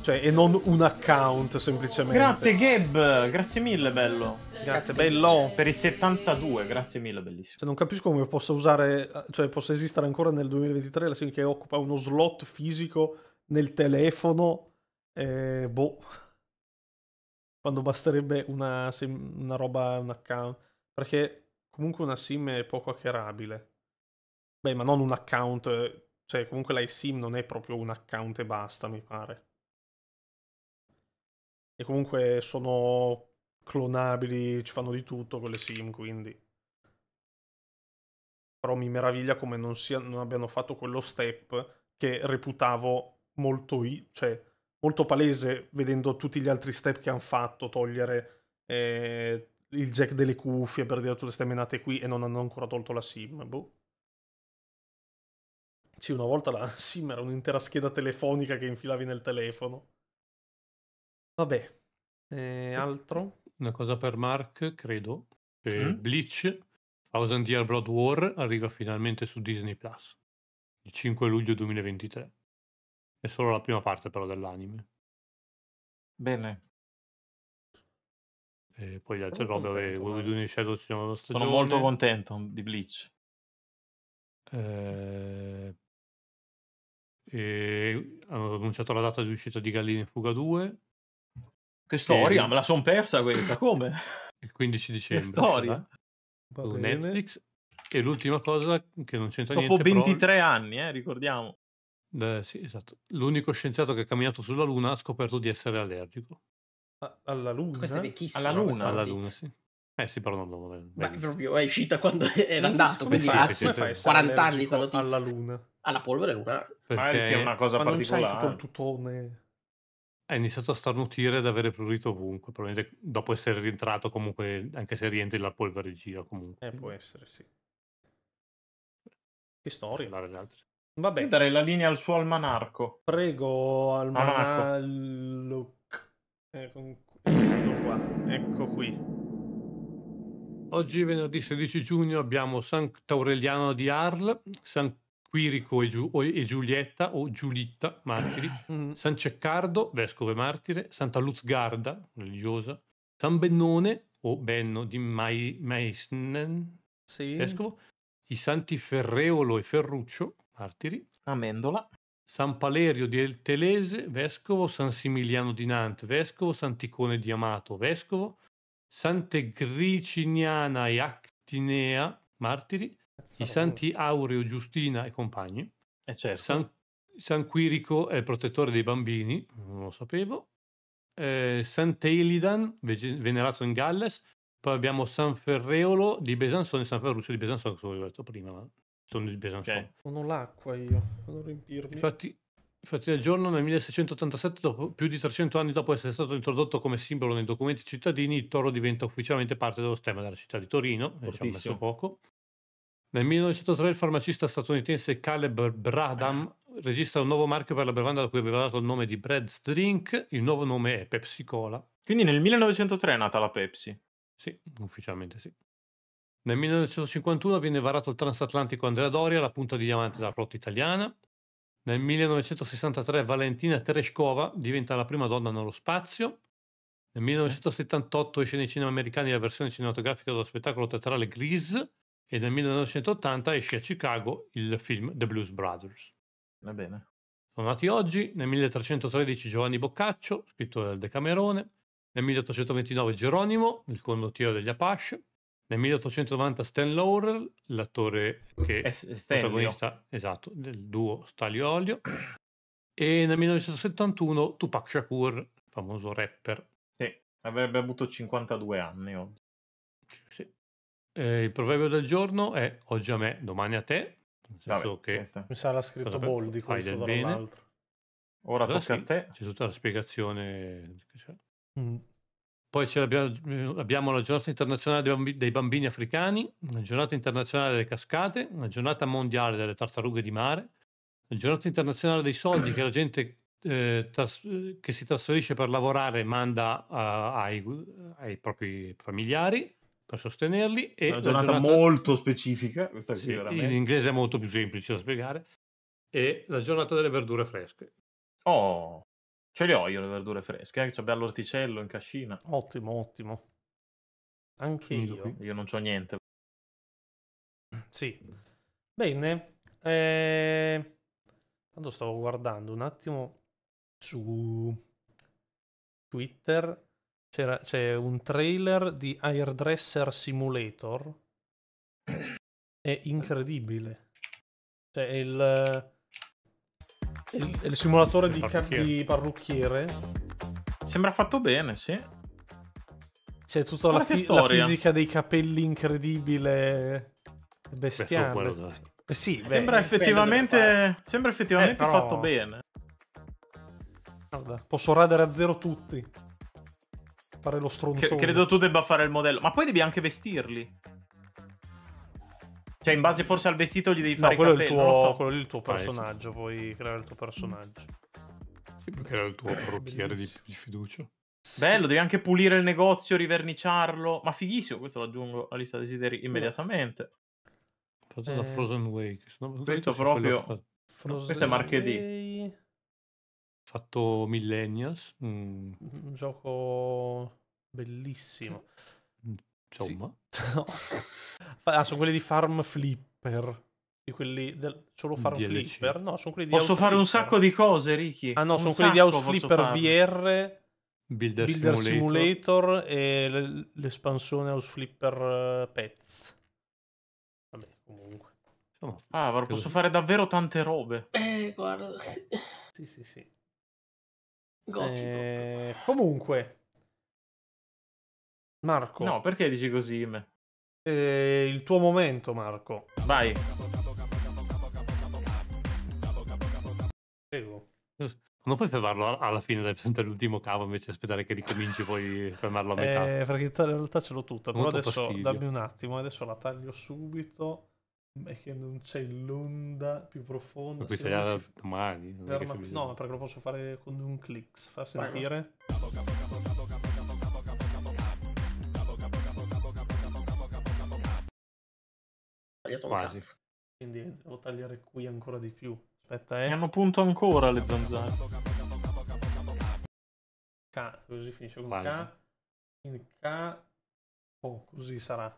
Cioè, e non un account semplicemente. Grazie Gab, grazie mille bello. Grazie, grazie bello. Per i 72, grazie mille bellissimo. Cioè, non capisco come possa usare, cioè possa esistere ancora nel 2023 la sim che occupa uno slot fisico nel telefono. Eh, boh. Quando basterebbe una, una roba, un account. Perché comunque una sim è poco hackerabile. Beh, ma non un account eh, cioè, comunque l'iSIM non è proprio un account e basta, mi pare. E comunque sono clonabili, ci fanno di tutto con le SIM, quindi. Però mi meraviglia come non, sia, non abbiano fatto quello step che reputavo molto, cioè, molto palese, vedendo tutti gli altri step che hanno fatto, togliere eh, il jack delle cuffie per dire tutte queste menate qui e non hanno ancora tolto la SIM. Boh. Sì, una volta la SIM era un'intera scheda telefonica che infilavi nel telefono. Vabbè, eh, altro? Una cosa per Mark, credo. Che mm? Bleach, Thousand Year Blood War, arriva finalmente su Disney Plus il 5 luglio 2023. È solo la prima parte, però, dell'anime. Bene. E poi le altre sono robe, Wolverine Shadow si chiamano stagione. Sono molto contento di Bleach. Eh, e hanno annunciato la data di uscita di Gallina in Fuga 2. Che storia, e... me la son persa questa, come? Il 15 dicembre. Che storia. Su Netflix. E l'ultima cosa che non c'entra Dopo niente... Dopo 23 però... anni, eh, ricordiamo. Eh, sì, esatto. L'unico scienziato che ha camminato sulla Luna ha scoperto di essere allergico. Alla Luna? Questa è vecchissima. Alla Luna? Alla Luna, sì. Eh sì, però non, lo non Ma proprio è uscita quando era andato, quindi cazzo, 40 anni sta notizia. Alla luna. Alla polvere luna. Perché... Ma è una cosa Ma particolare. Ma non c'è tipo tutone... Ha iniziato a starnutire ed avere prurito ovunque, probabilmente dopo essere rientrato comunque, anche se rientri la polvere gira comunque. Eh, può essere, sì. Che storia. Vabbè. Io darei la linea al suo almanarco. Prego, almanarco. Almanarco. Eh, qua. con... Ecco qui. Oggi venerdì 16 giugno abbiamo San Taureliano di Arles, San Quirico e, Giu- e Giulietta o Giulitta, martiri, mm. San Ceccardo, vescovo e martire, Santa Luzgarda, religiosa, San Bennone o Benno di Mai- Meisnen, sì. vescovo, i santi Ferreolo e Ferruccio, martiri, Amendola, San Palerio di Telese, vescovo, San Similiano di Nantes, vescovo, Santicone di Amato, vescovo, Sante Griciniana e Actinea, martiri, Cazzaro. i santi Aureo, Giustina e compagni. Eh certo. San, San Quirico è il protettore dei bambini, non lo sapevo. Eh, Sant'Elidan, venerato in Galles. Poi abbiamo San Ferreolo di Besanzone e San Ferruccio di Besanzone, che avevo detto prima, ma sono di Besanzone. Okay. Non ho l'acqua io, vado riempirmi. Infatti Infatti nel giorno nel 1687, dopo, più di 300 anni dopo essere stato introdotto come simbolo nei documenti cittadini, il toro diventa ufficialmente parte dello stemma della città di Torino, e ci ha messo poco. Nel 1903 il farmacista statunitense Caleb Bradham registra un nuovo marchio per la bevanda da cui aveva dato il nome di Brad's Drink, il nuovo nome è Pepsi Cola. Quindi nel 1903 è nata la Pepsi? Sì, ufficialmente sì. Nel 1951 viene varato il transatlantico Andrea Doria, la punta di diamante della flotta italiana. Nel 1963 Valentina Tereshkova diventa la prima donna nello spazio. Nel 1978 esce nei cinema americani la versione cinematografica dello spettacolo teatrale Grease e nel 1980 esce a Chicago il film The Blues Brothers. Va bene. Sono nati oggi, nel 1313 Giovanni Boccaccio, scrittore del Decamerone, nel 1829 Geronimo, il condottiero degli Apache, nel 1890 Stan Laurel, l'attore che è protagonista oh. esatto, del duo Stalio Olio, e nel 1971 Tupac Shakur, famoso rapper. Sì, avrebbe avuto 52 anni oggi. Oh. Sì. Eh, il proverbio del giorno è oggi a me, domani a te. Nel senso Vabbè, che... Questa. Mi sa scritto Cosa Boldi questo dall'altro. Ora allora, tocca sì, a te. C'è tutta la spiegazione. Che c'è. Mm. Poi mm, abbiamo, la giornata internazionale dei bambini africani, la giornata internazionale delle cascate, la giornata mondiale delle tartarughe di mare, la giornata internazionale dei soldi che la gente eh, tras- che si trasferisce per lavorare manda uh, ai, ai, propri familiari per sostenerli. E una giornata, giornata, molto specifica, questa sì, in inglese è molto più semplice da spiegare, e la giornata delle verdure fresche. Oh! Ce le ho io le verdure fresche, eh? abbiamo l'orticello in cascina. Ottimo, ottimo. Anche io. Io non ho niente. Sì. Bene. Eh... stavo guardando un attimo su Twitter. C'era, c'è un trailer di Airdresser Simulator. È incredibile. Cioè, il il, il simulatore di, parrucchiere. Di parrucchiere. Sembra fatto bene, sì. C'è tutta la, fi- la, fisica dei capelli incredibile, bestiale. Beh, eh sì, sembra, beh, effettivamente, sembra eh, effettivamente eh, però... fatto bene. Guarda, posso radere a zero tutti. Fare lo stronzo. Credo tu debba fare il modello. Ma poi devi anche vestirli. Cioè, in base forse al vestito gli devi fare no, quello capelli, è il tuo, so. quello è il tuo personaggio, puoi creare il tuo personaggio. Sì, puoi creare il tuo eh, parrucchiere di, di, fiducia. Bello, devi anche pulire il negozio, riverniciarlo. Ma fighissimo, questo lo aggiungo alla lista desideri immediatamente. Fatto da eh. Frozen Way. Questo, proprio... Fa... questo è marchedì. Fatto Millennials. Mm. Un gioco bellissimo. Insomma. Sì. ah, sono quelli di Farm Flipper. Di quelli del... solo Farm DLC. Flipper? No, sono quelli di Posso House fare Flipper. un sacco di cose, Ricky. Ah no, un sono quelli di House Flipper VR, Builder, Builder Simulator. Simulator. e l'espansione House Flipper eh, Pets. Vabbè, comunque. ah, però posso fare davvero tante robe. Eh, guarda, sì. Sì, sì, sì. Eh, comunque, Marco. No, perché dici così? Me? Eh, il tuo momento, Marco. Vai. Prego. Non puoi fermarlo alla fine dell'ultimo cavo invece aspettare che ricominci poi fermarlo a eh, metà. Eh, perché in realtà ce l'ho tutta, Molto però adesso fastidio. dammi un attimo, adesso la taglio subito. È che non c'è l'onda più profonda. Puoi tagliare si... domani. Ferma... No, perché lo posso fare con un click, far sentire. Vai, vai. tagliato quasi. Quindi devo tagliare qui ancora di più. Aspetta, eh. E hanno punto ancora le zanzare. K, così finisce con quasi. K. Quindi K. Oh, così sarà.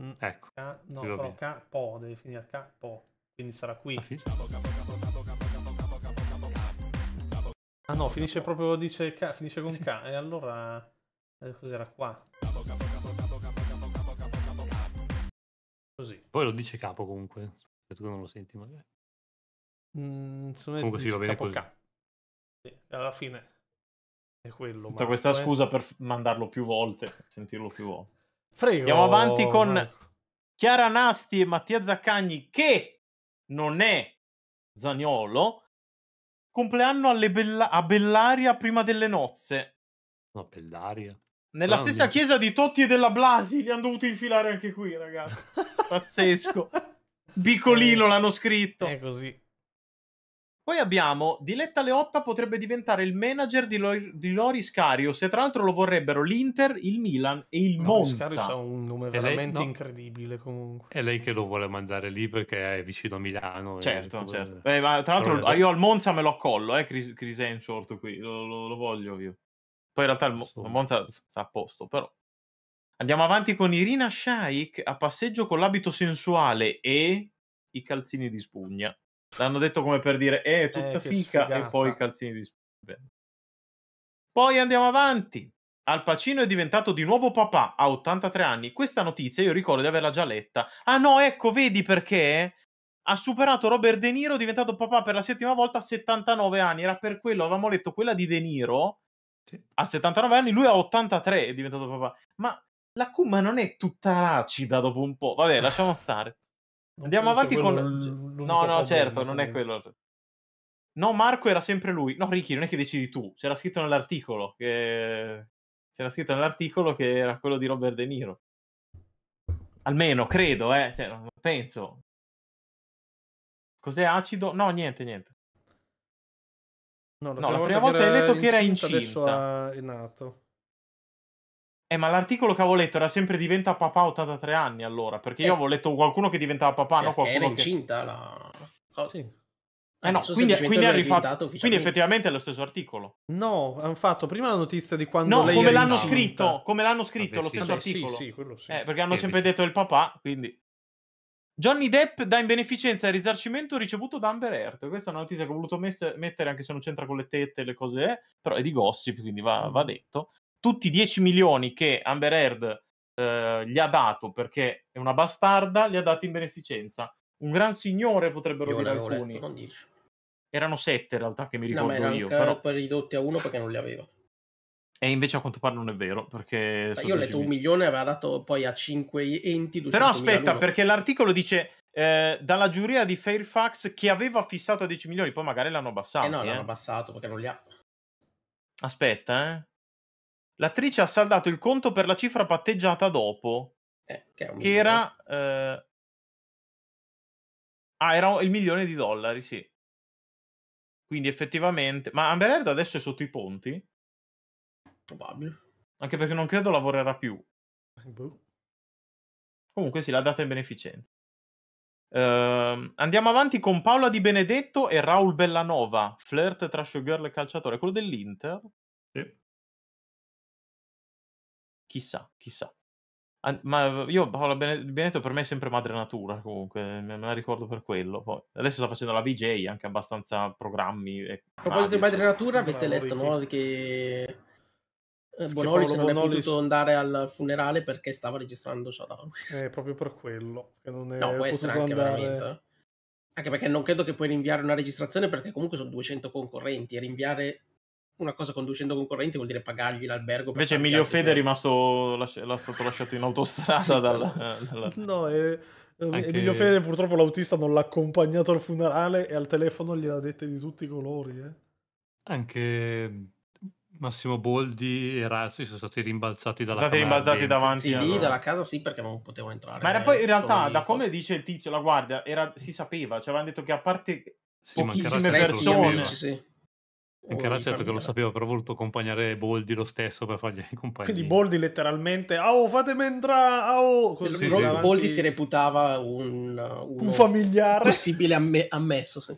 Mm, ecco. K, no, però K, po, deve finire K, po. Quindi sarà qui. Ah, ah no, finisce proprio, dice K, finisce con K, e allora... Eh, cos'era qua? Poi lo dice capo comunque, se tu non lo senti magari. Mm, comunque si va bene così. Ca- sì, alla fine è quello. Tutta questa come... scusa per mandarlo più volte, sentirlo più volte. Prego, Andiamo avanti con Marco. Chiara Nasti e Mattia Zaccagni che non è Zagnolo. Compleanno Bella- a Bellaria prima delle nozze. No, Bellaria. Nella Mamma. stessa chiesa di Totti e della Blasi li hanno dovuti infilare anche qui, ragazzi. Pazzesco. Piccolino eh. l'hanno scritto. È così. Poi abbiamo Diletta Leotta potrebbe diventare il manager di, Lor- di Loris Cario. Se tra l'altro lo vorrebbero l'Inter, il Milan e il Monza. Loris Cario ha un nome veramente lei, no. incredibile comunque. È lei che lo vuole mandare lì perché è vicino a Milano. Certo, certo. Vuole... Eh, tra l'altro Però... io al Monza me lo accollo, eh, Chris, Chris Hemsworth qui, lo, lo, lo voglio io. Poi in realtà il Mo- Monza sta a posto, però. Andiamo avanti con Irina Shaik a passeggio con l'abito sensuale e i calzini di spugna. L'hanno detto come per dire, eh, eh tutta eh, fica, e poi i calzini di spugna. Poi andiamo avanti. Al Pacino è diventato di nuovo papà a 83 anni. Questa notizia io ricordo di averla già letta. Ah no, ecco, vedi perché ha superato Robert De Niro, è diventato papà per la settima volta a 79 anni. Era per quello, avevamo letto quella di De Niro sì. Ha 79 anni, lui ha 83, è diventato papà. Ma la Kuma non è tutta racida dopo un po'. Vabbè, lasciamo stare. Andiamo avanti con... no, no, certo, non è quello. No, Marco era sempre lui. No, Ricky, non è che decidi tu. C'era scritto nell'articolo che... C'era scritto nell'articolo che era quello di Robert De Niro. Almeno, credo, eh. Cioè, penso. Cos'è acido? No, niente, niente. No, la, no, prima, la prima volta, hai detto che era incinta. Adesso è nato. Eh, ma l'articolo che avevo letto era sempre diventa papà 83 anni allora, perché eh. io avevo letto qualcuno che diventava papà, eh, no? Qualcuno era incinta che... la... Oh. Sì. Eh no, so quindi, quindi, rifatto, quindi, effettivamente è lo stesso articolo. No, hanno fatto prima la notizia di quando no, lei come l'hanno incinta. scritto, come l'hanno scritto Vabbè, lo stesso sì, articolo. Sì, sì, quello sì. Eh, perché hanno sempre detto il papà, quindi Johnny Depp dà in beneficenza il risarcimento ricevuto da Amber Heard. Questa è una notizia che ho voluto messe- mettere anche se non c'entra con le tette e le cose, però è di gossip, quindi va, va detto. Tutti i 10 milioni che Amber Heard eh, gli ha dato perché è una bastarda, li ha dati in beneficenza. Un gran signore potrebbero dire alcuni. Letto, Erano 7 in realtà che mi ricordo no, ma io. Però... ridotti a uno perché non li aveva. E invece a quanto pare non è vero, perché... Beh, io ho letto un milione e aveva dato poi a 5 enti... Però aspetta, perché l'articolo dice eh, dalla giuria di Fairfax che aveva fissato a 10 milioni, poi magari l'hanno abbassato. Eh no, eh. l'hanno abbassato perché non li ha... Aspetta, eh. L'attrice ha saldato il conto per la cifra patteggiata dopo, eh, che, che era... Eh, ah, era il milione di dollari, sì. Quindi effettivamente... Ma Amber Heard adesso è sotto i ponti? Probabile. Anche perché non credo lavorerà più. Eh, boh. Comunque sì, la data è beneficente. Ehm, uh, andiamo avanti con Paola Di Benedetto e Raul Bellanova, flirt tra showgirl e calciatore, quello dell'Inter. Sì. Chissà, chissà. An- ma io Paola Bene- Benedetto per me è sempre madre natura, comunque, me la ricordo per quello. Poi. Adesso sta facendo la VJ, anche abbastanza programmi. E... A proposito di madre natura, avete letto no? che eh, Bonoli se non Bonolis... è potuto andare al funerale perché stava registrando Showdown. Eh, proprio per quello. Che non è no, può essere anche andare... veramente. Eh. Anche perché non credo che puoi rinviare una registrazione perché comunque sono 200 concorrenti e rinviare una cosa con 200 concorrenti vuol dire pagargli l'albergo. Invece Emilio Fede per... è rimasto lasci... l'ha stato lasciato in autostrada dalla... Eh, dalla... No, è... Ehm, anche... Emilio Fede purtroppo l'autista non l'ha accompagnato al funerale e al telefono gliel'ha detta di tutti i colori. Eh. Anche Massimo Boldi e Razzi sono stati rimbalzati dalla sono stati rimbalzati davanti sì, a... lì dalla casa sì perché non potevo entrare ma era poi in realtà da come dice il tizio la guardia era, si sapeva cioè avevano detto che a parte sì, pochissime persone amici, sì. anche Razzi ha detto che lo sapeva però ha voluto accompagnare Boldi lo stesso per fargli accompagnare quindi Boldi letteralmente oh fatemi entrare oh così, sì, Boldi si reputava un, un, un familiare possibile amme- ammesso sì.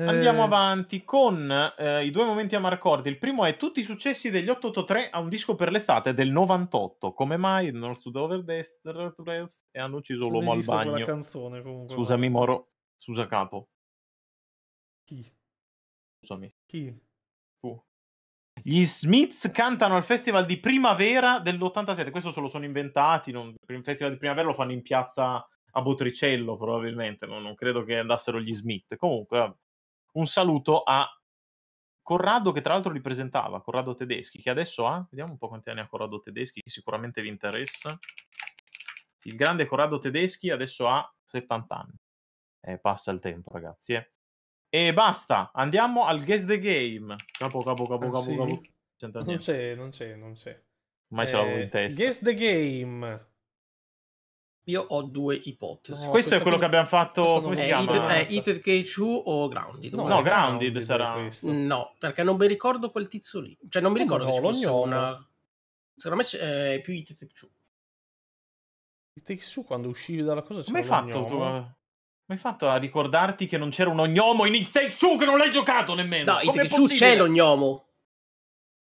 Andiamo eh. avanti con eh, i due momenti a Marcordi. Il primo è tutti i successi degli 883 a un disco per l'estate del 98. Come mai il North Sud e hanno ucciso l'uomo al bagno? Canzone, comunque, Scusami, Moro. Scusa, capo. Chi? Scusami. Chi? Tu. Gli Smiths cantano al festival di primavera dell'87. Questo se lo sono inventati. Non... Il festival di primavera lo fanno in piazza a Botricello, probabilmente. Non, non credo che andassero gli Smith. Comunque, vabbè un saluto a Corrado che tra l'altro li presentava, Corrado Tedeschi, che adesso ha, vediamo un po' quanti anni ha Corrado Tedeschi, che sicuramente vi interessa. Il grande Corrado Tedeschi adesso ha 70 anni. Eh, passa il tempo, ragazzi. Eh. E basta, andiamo al Guess the Game. Capo, capo, capo, ah, capo, sì. capo. Non c'è, non c'è, non c'è. Mai eh, ce l'avevo in eh, testa. Guess the Game. Io ho due ipotesi. No, questo è quello qui... che abbiamo fatto. Come si chiama? È Eated K2 o Grounded? No, no Grounded sarà. Questo. No, perché non mi ricordo quel tizio lì. Cioè, non mi eh, ricordo no, no, se una. Secondo me eh, è più Eated K2. Eated K2 quando uscivi dalla cosa. Come hai fatto tu? Come hai fatto a ricordarti che non c'era un ognomo in It Take Two che non l'hai giocato nemmeno? No, in Take Two c'è l'ognomo.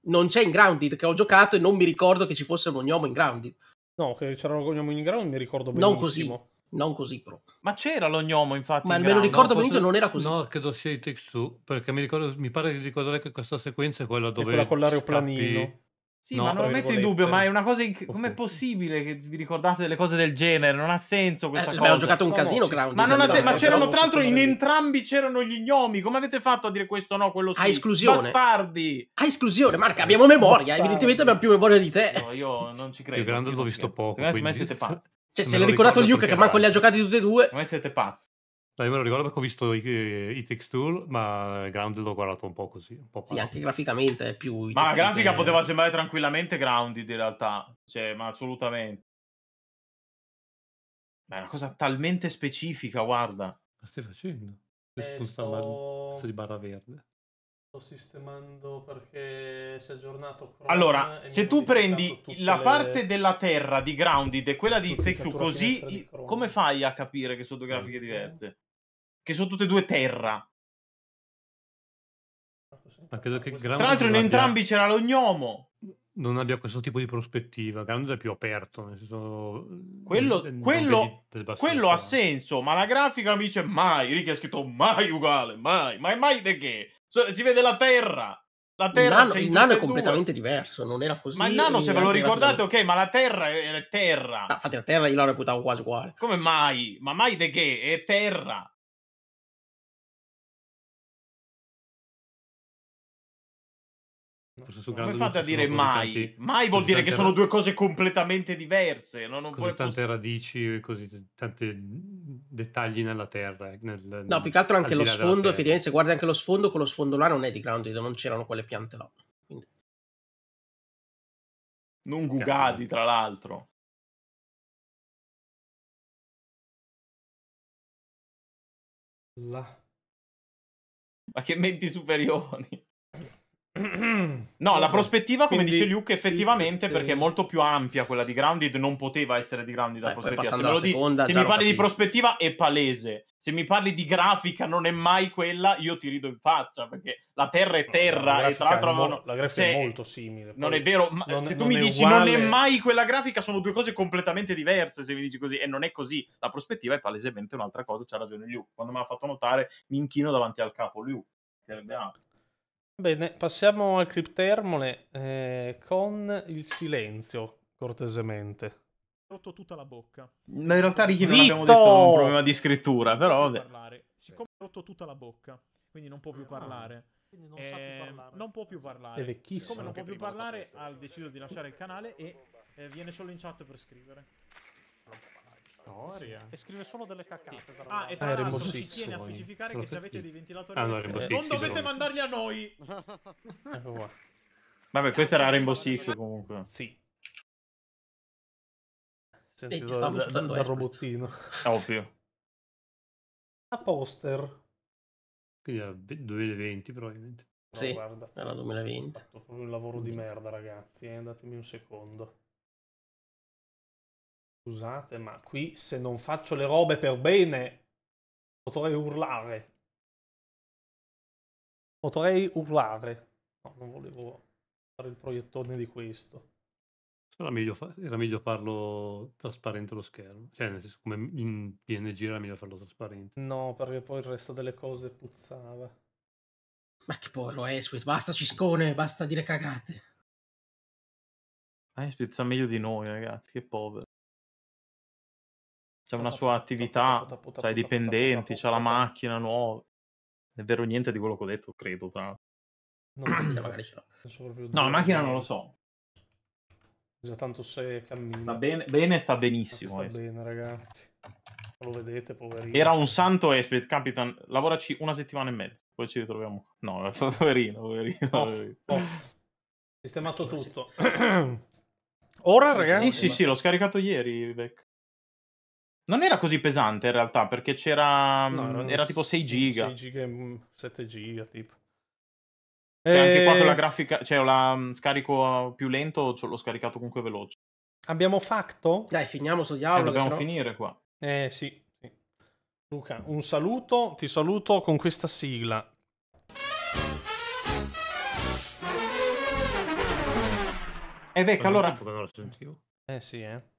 Non c'è in Grounded che ho giocato e non mi ricordo che ci fosse un ognomo in Grounded. No, c'era lo gnomo in ground mi ricordo benissimo. Non così, non così però. Ma c'era lo gnomo, infatti. Ma me lo ricordo no, benissimo, forse... non era così. No, credo sia i Takes Two, perché mi, ricordo, mi pare di ricordare che questa sequenza è quella dove... È quella con l'aeroplanino. Scappi sì, no, ma non lo metto in dubbio, ma è una cosa... Inc- Com'è possibile che vi ricordate delle cose del genere? Non ha senso eh, questa eh, cosa. Abbiamo giocato un casino, Ground. Ma, non ha sen- ma c'erano, tra l'altro, in entrambi c'erano gli gnomi. Come avete fatto a dire questo no, quello sì? A esclusione. Bastardi! A esclusione, Marca, abbiamo memoria. Bastardi. Evidentemente abbiamo più memoria di te. No, io non ci credo. Io Ground l'ho visto poco, cioè, Secondo me siete pazzi. Cioè, se l'ha ricordato Luke che manco li ha giocati tutti e due. Come siete pazzi. No, me lo ricordo perché ho visto i, eh, i Texture, ma Grounded l'ho guardato un po' così. Un po sì, anche graficamente è più... Ma la grafica che... poteva sembrare tranquillamente Grounded in realtà, cioè, ma assolutamente. Ma è una cosa talmente specifica, guarda. Ma stai facendo? Eh, Spostando sto... pezzo di barra verde. Sto sistemando perché si è aggiornato. Chrome allora, se tu prendi la le... parte della terra di Grounded e quella di Sechu così, di come fai a capire che sono due grafiche diverse? che sono tutte e due terra. Ma credo che Tra l'altro in entrambi c'era lo gnomo. Non abbia questo tipo di prospettiva, Grande è più aperto, nel senso... Mm, quello, non, quello, quello ha senso, ma la grafica mi dice mai, Ricky ha scritto mai uguale, mai, mai, mai di che? Si vede la terra, la terra, il nano, il nano è completamente due. diverso, non era così. Ma il nano, se ve lo ricordate, ok, ma la terra è, terra. Ah, infatti, la terra io la reputavo quasi uguale. Come mai? Ma mai di che? È terra. Forse Come fate a dire mai? Tanti, mai vuol dire che sono due cose completamente diverse. No? Non così tante poss- radici e così tanti dettagli nella terra. Eh, nel, nel, no, più che altro anche lo sfondo. Effettivamente, se guardi anche lo sfondo, quello sfondo là non è di Grounded, non c'erano quelle piante là. Quindi... Non Gugadi, tra l'altro. Là. Ma che menti superiori. No, la prospettiva, come Quindi, dice Luke, effettivamente, perché è molto più ampia quella di Grounded, non poteva essere di Grounded la prospettiva. Se, di, seconda, se mi parli capito. di prospettiva è palese, se mi parli di grafica non è mai quella, io ti rido in faccia, perché la Terra è Terra no, e tra l'altro... Mo- la grafica cioè, è molto simile. non è vero, ma non, se tu mi dici uguale... non è mai quella grafica, sono due cose completamente diverse, se mi dici così, e non è così. La prospettiva è palesemente un'altra cosa, c'ha ragione Luke. Quando me l'ha fatto notare, mi inchino davanti al capo Luke. Che Bene, passiamo al criptermone eh, con il silenzio, cortesemente. Ho rotto tutta la bocca. Ma in realtà Ricky non abbiamo detto un problema di scrittura, però... Vabbè. Siccome ha rotto tutta la bocca, quindi non può più ah, parlare. Quindi non, eh, parlare. non può più parlare. È vecchissimo. Siccome non può più parlare, ha deciso di lasciare il canale e eh, viene solo in chat per scrivere storia. Sì. E scrive solo delle cacate. Ah, e tra ah, l'altro si Six, tiene a specificare che se avete dei ventilatori ah, no, non Six, dovete mandarli a noi. Vabbè, questa era Rainbow Six comunque. Sì. Sentito da, da, dal robottino. Ah, ovvio. A poster. Quindi era 2020 probabilmente. No, sì, guarda, era 2020. Ho fatto proprio un lavoro di merda, ragazzi. Eh? Datemi un secondo. Scusate, ma qui se non faccio le robe per bene potrei urlare. Potrei urlare. No, non volevo fare il proiettone di questo. Era meglio, era meglio, farlo trasparente lo schermo. Cioè, nel senso, come in PNG era meglio farlo trasparente. No, perché poi il resto delle cose puzzava. Ma che povero lo Basta ciscone, basta dire cagate. Ah, spizza meglio di noi, ragazzi. Che povero. C'è una sua attività, c'ha i dipendenti, c'ha la macchina nuova. È vero niente di quello che ho detto, credo, tra No, magari ce l'ho. No, la macchina non lo so. Già tanto se cammina. bene, bene sta benissimo. Sta eh, bene, ragazzi. Lo vedete, poverino. Era un santo Esprit, Capitan. Lavoraci una settimana e mezza, poi ci ritroviamo. No, poverino, poverino. Oh, Oh. Sistemato tutto. Ora, ragazzi. Sì, sì, sì, l'ho scaricato ieri, Beck. Non era così pesante in realtà, perché c'era. Mm, no, era, tipo 6 giga. 6 giga, 7 mm, giga tipo. Cioè, e... anche qua con la eh. grafica, cioè la mm, scarico più lento, l'ho scaricato comunque veloce. Abbiamo fatto? Dai, finiamo sto eh, diavolo. Eh, dobbiamo sennò... finire qua. Eh sì, sì. Luca, un saluto, ti saluto con questa sigla. E eh, Vec, allora... Eh sì, eh.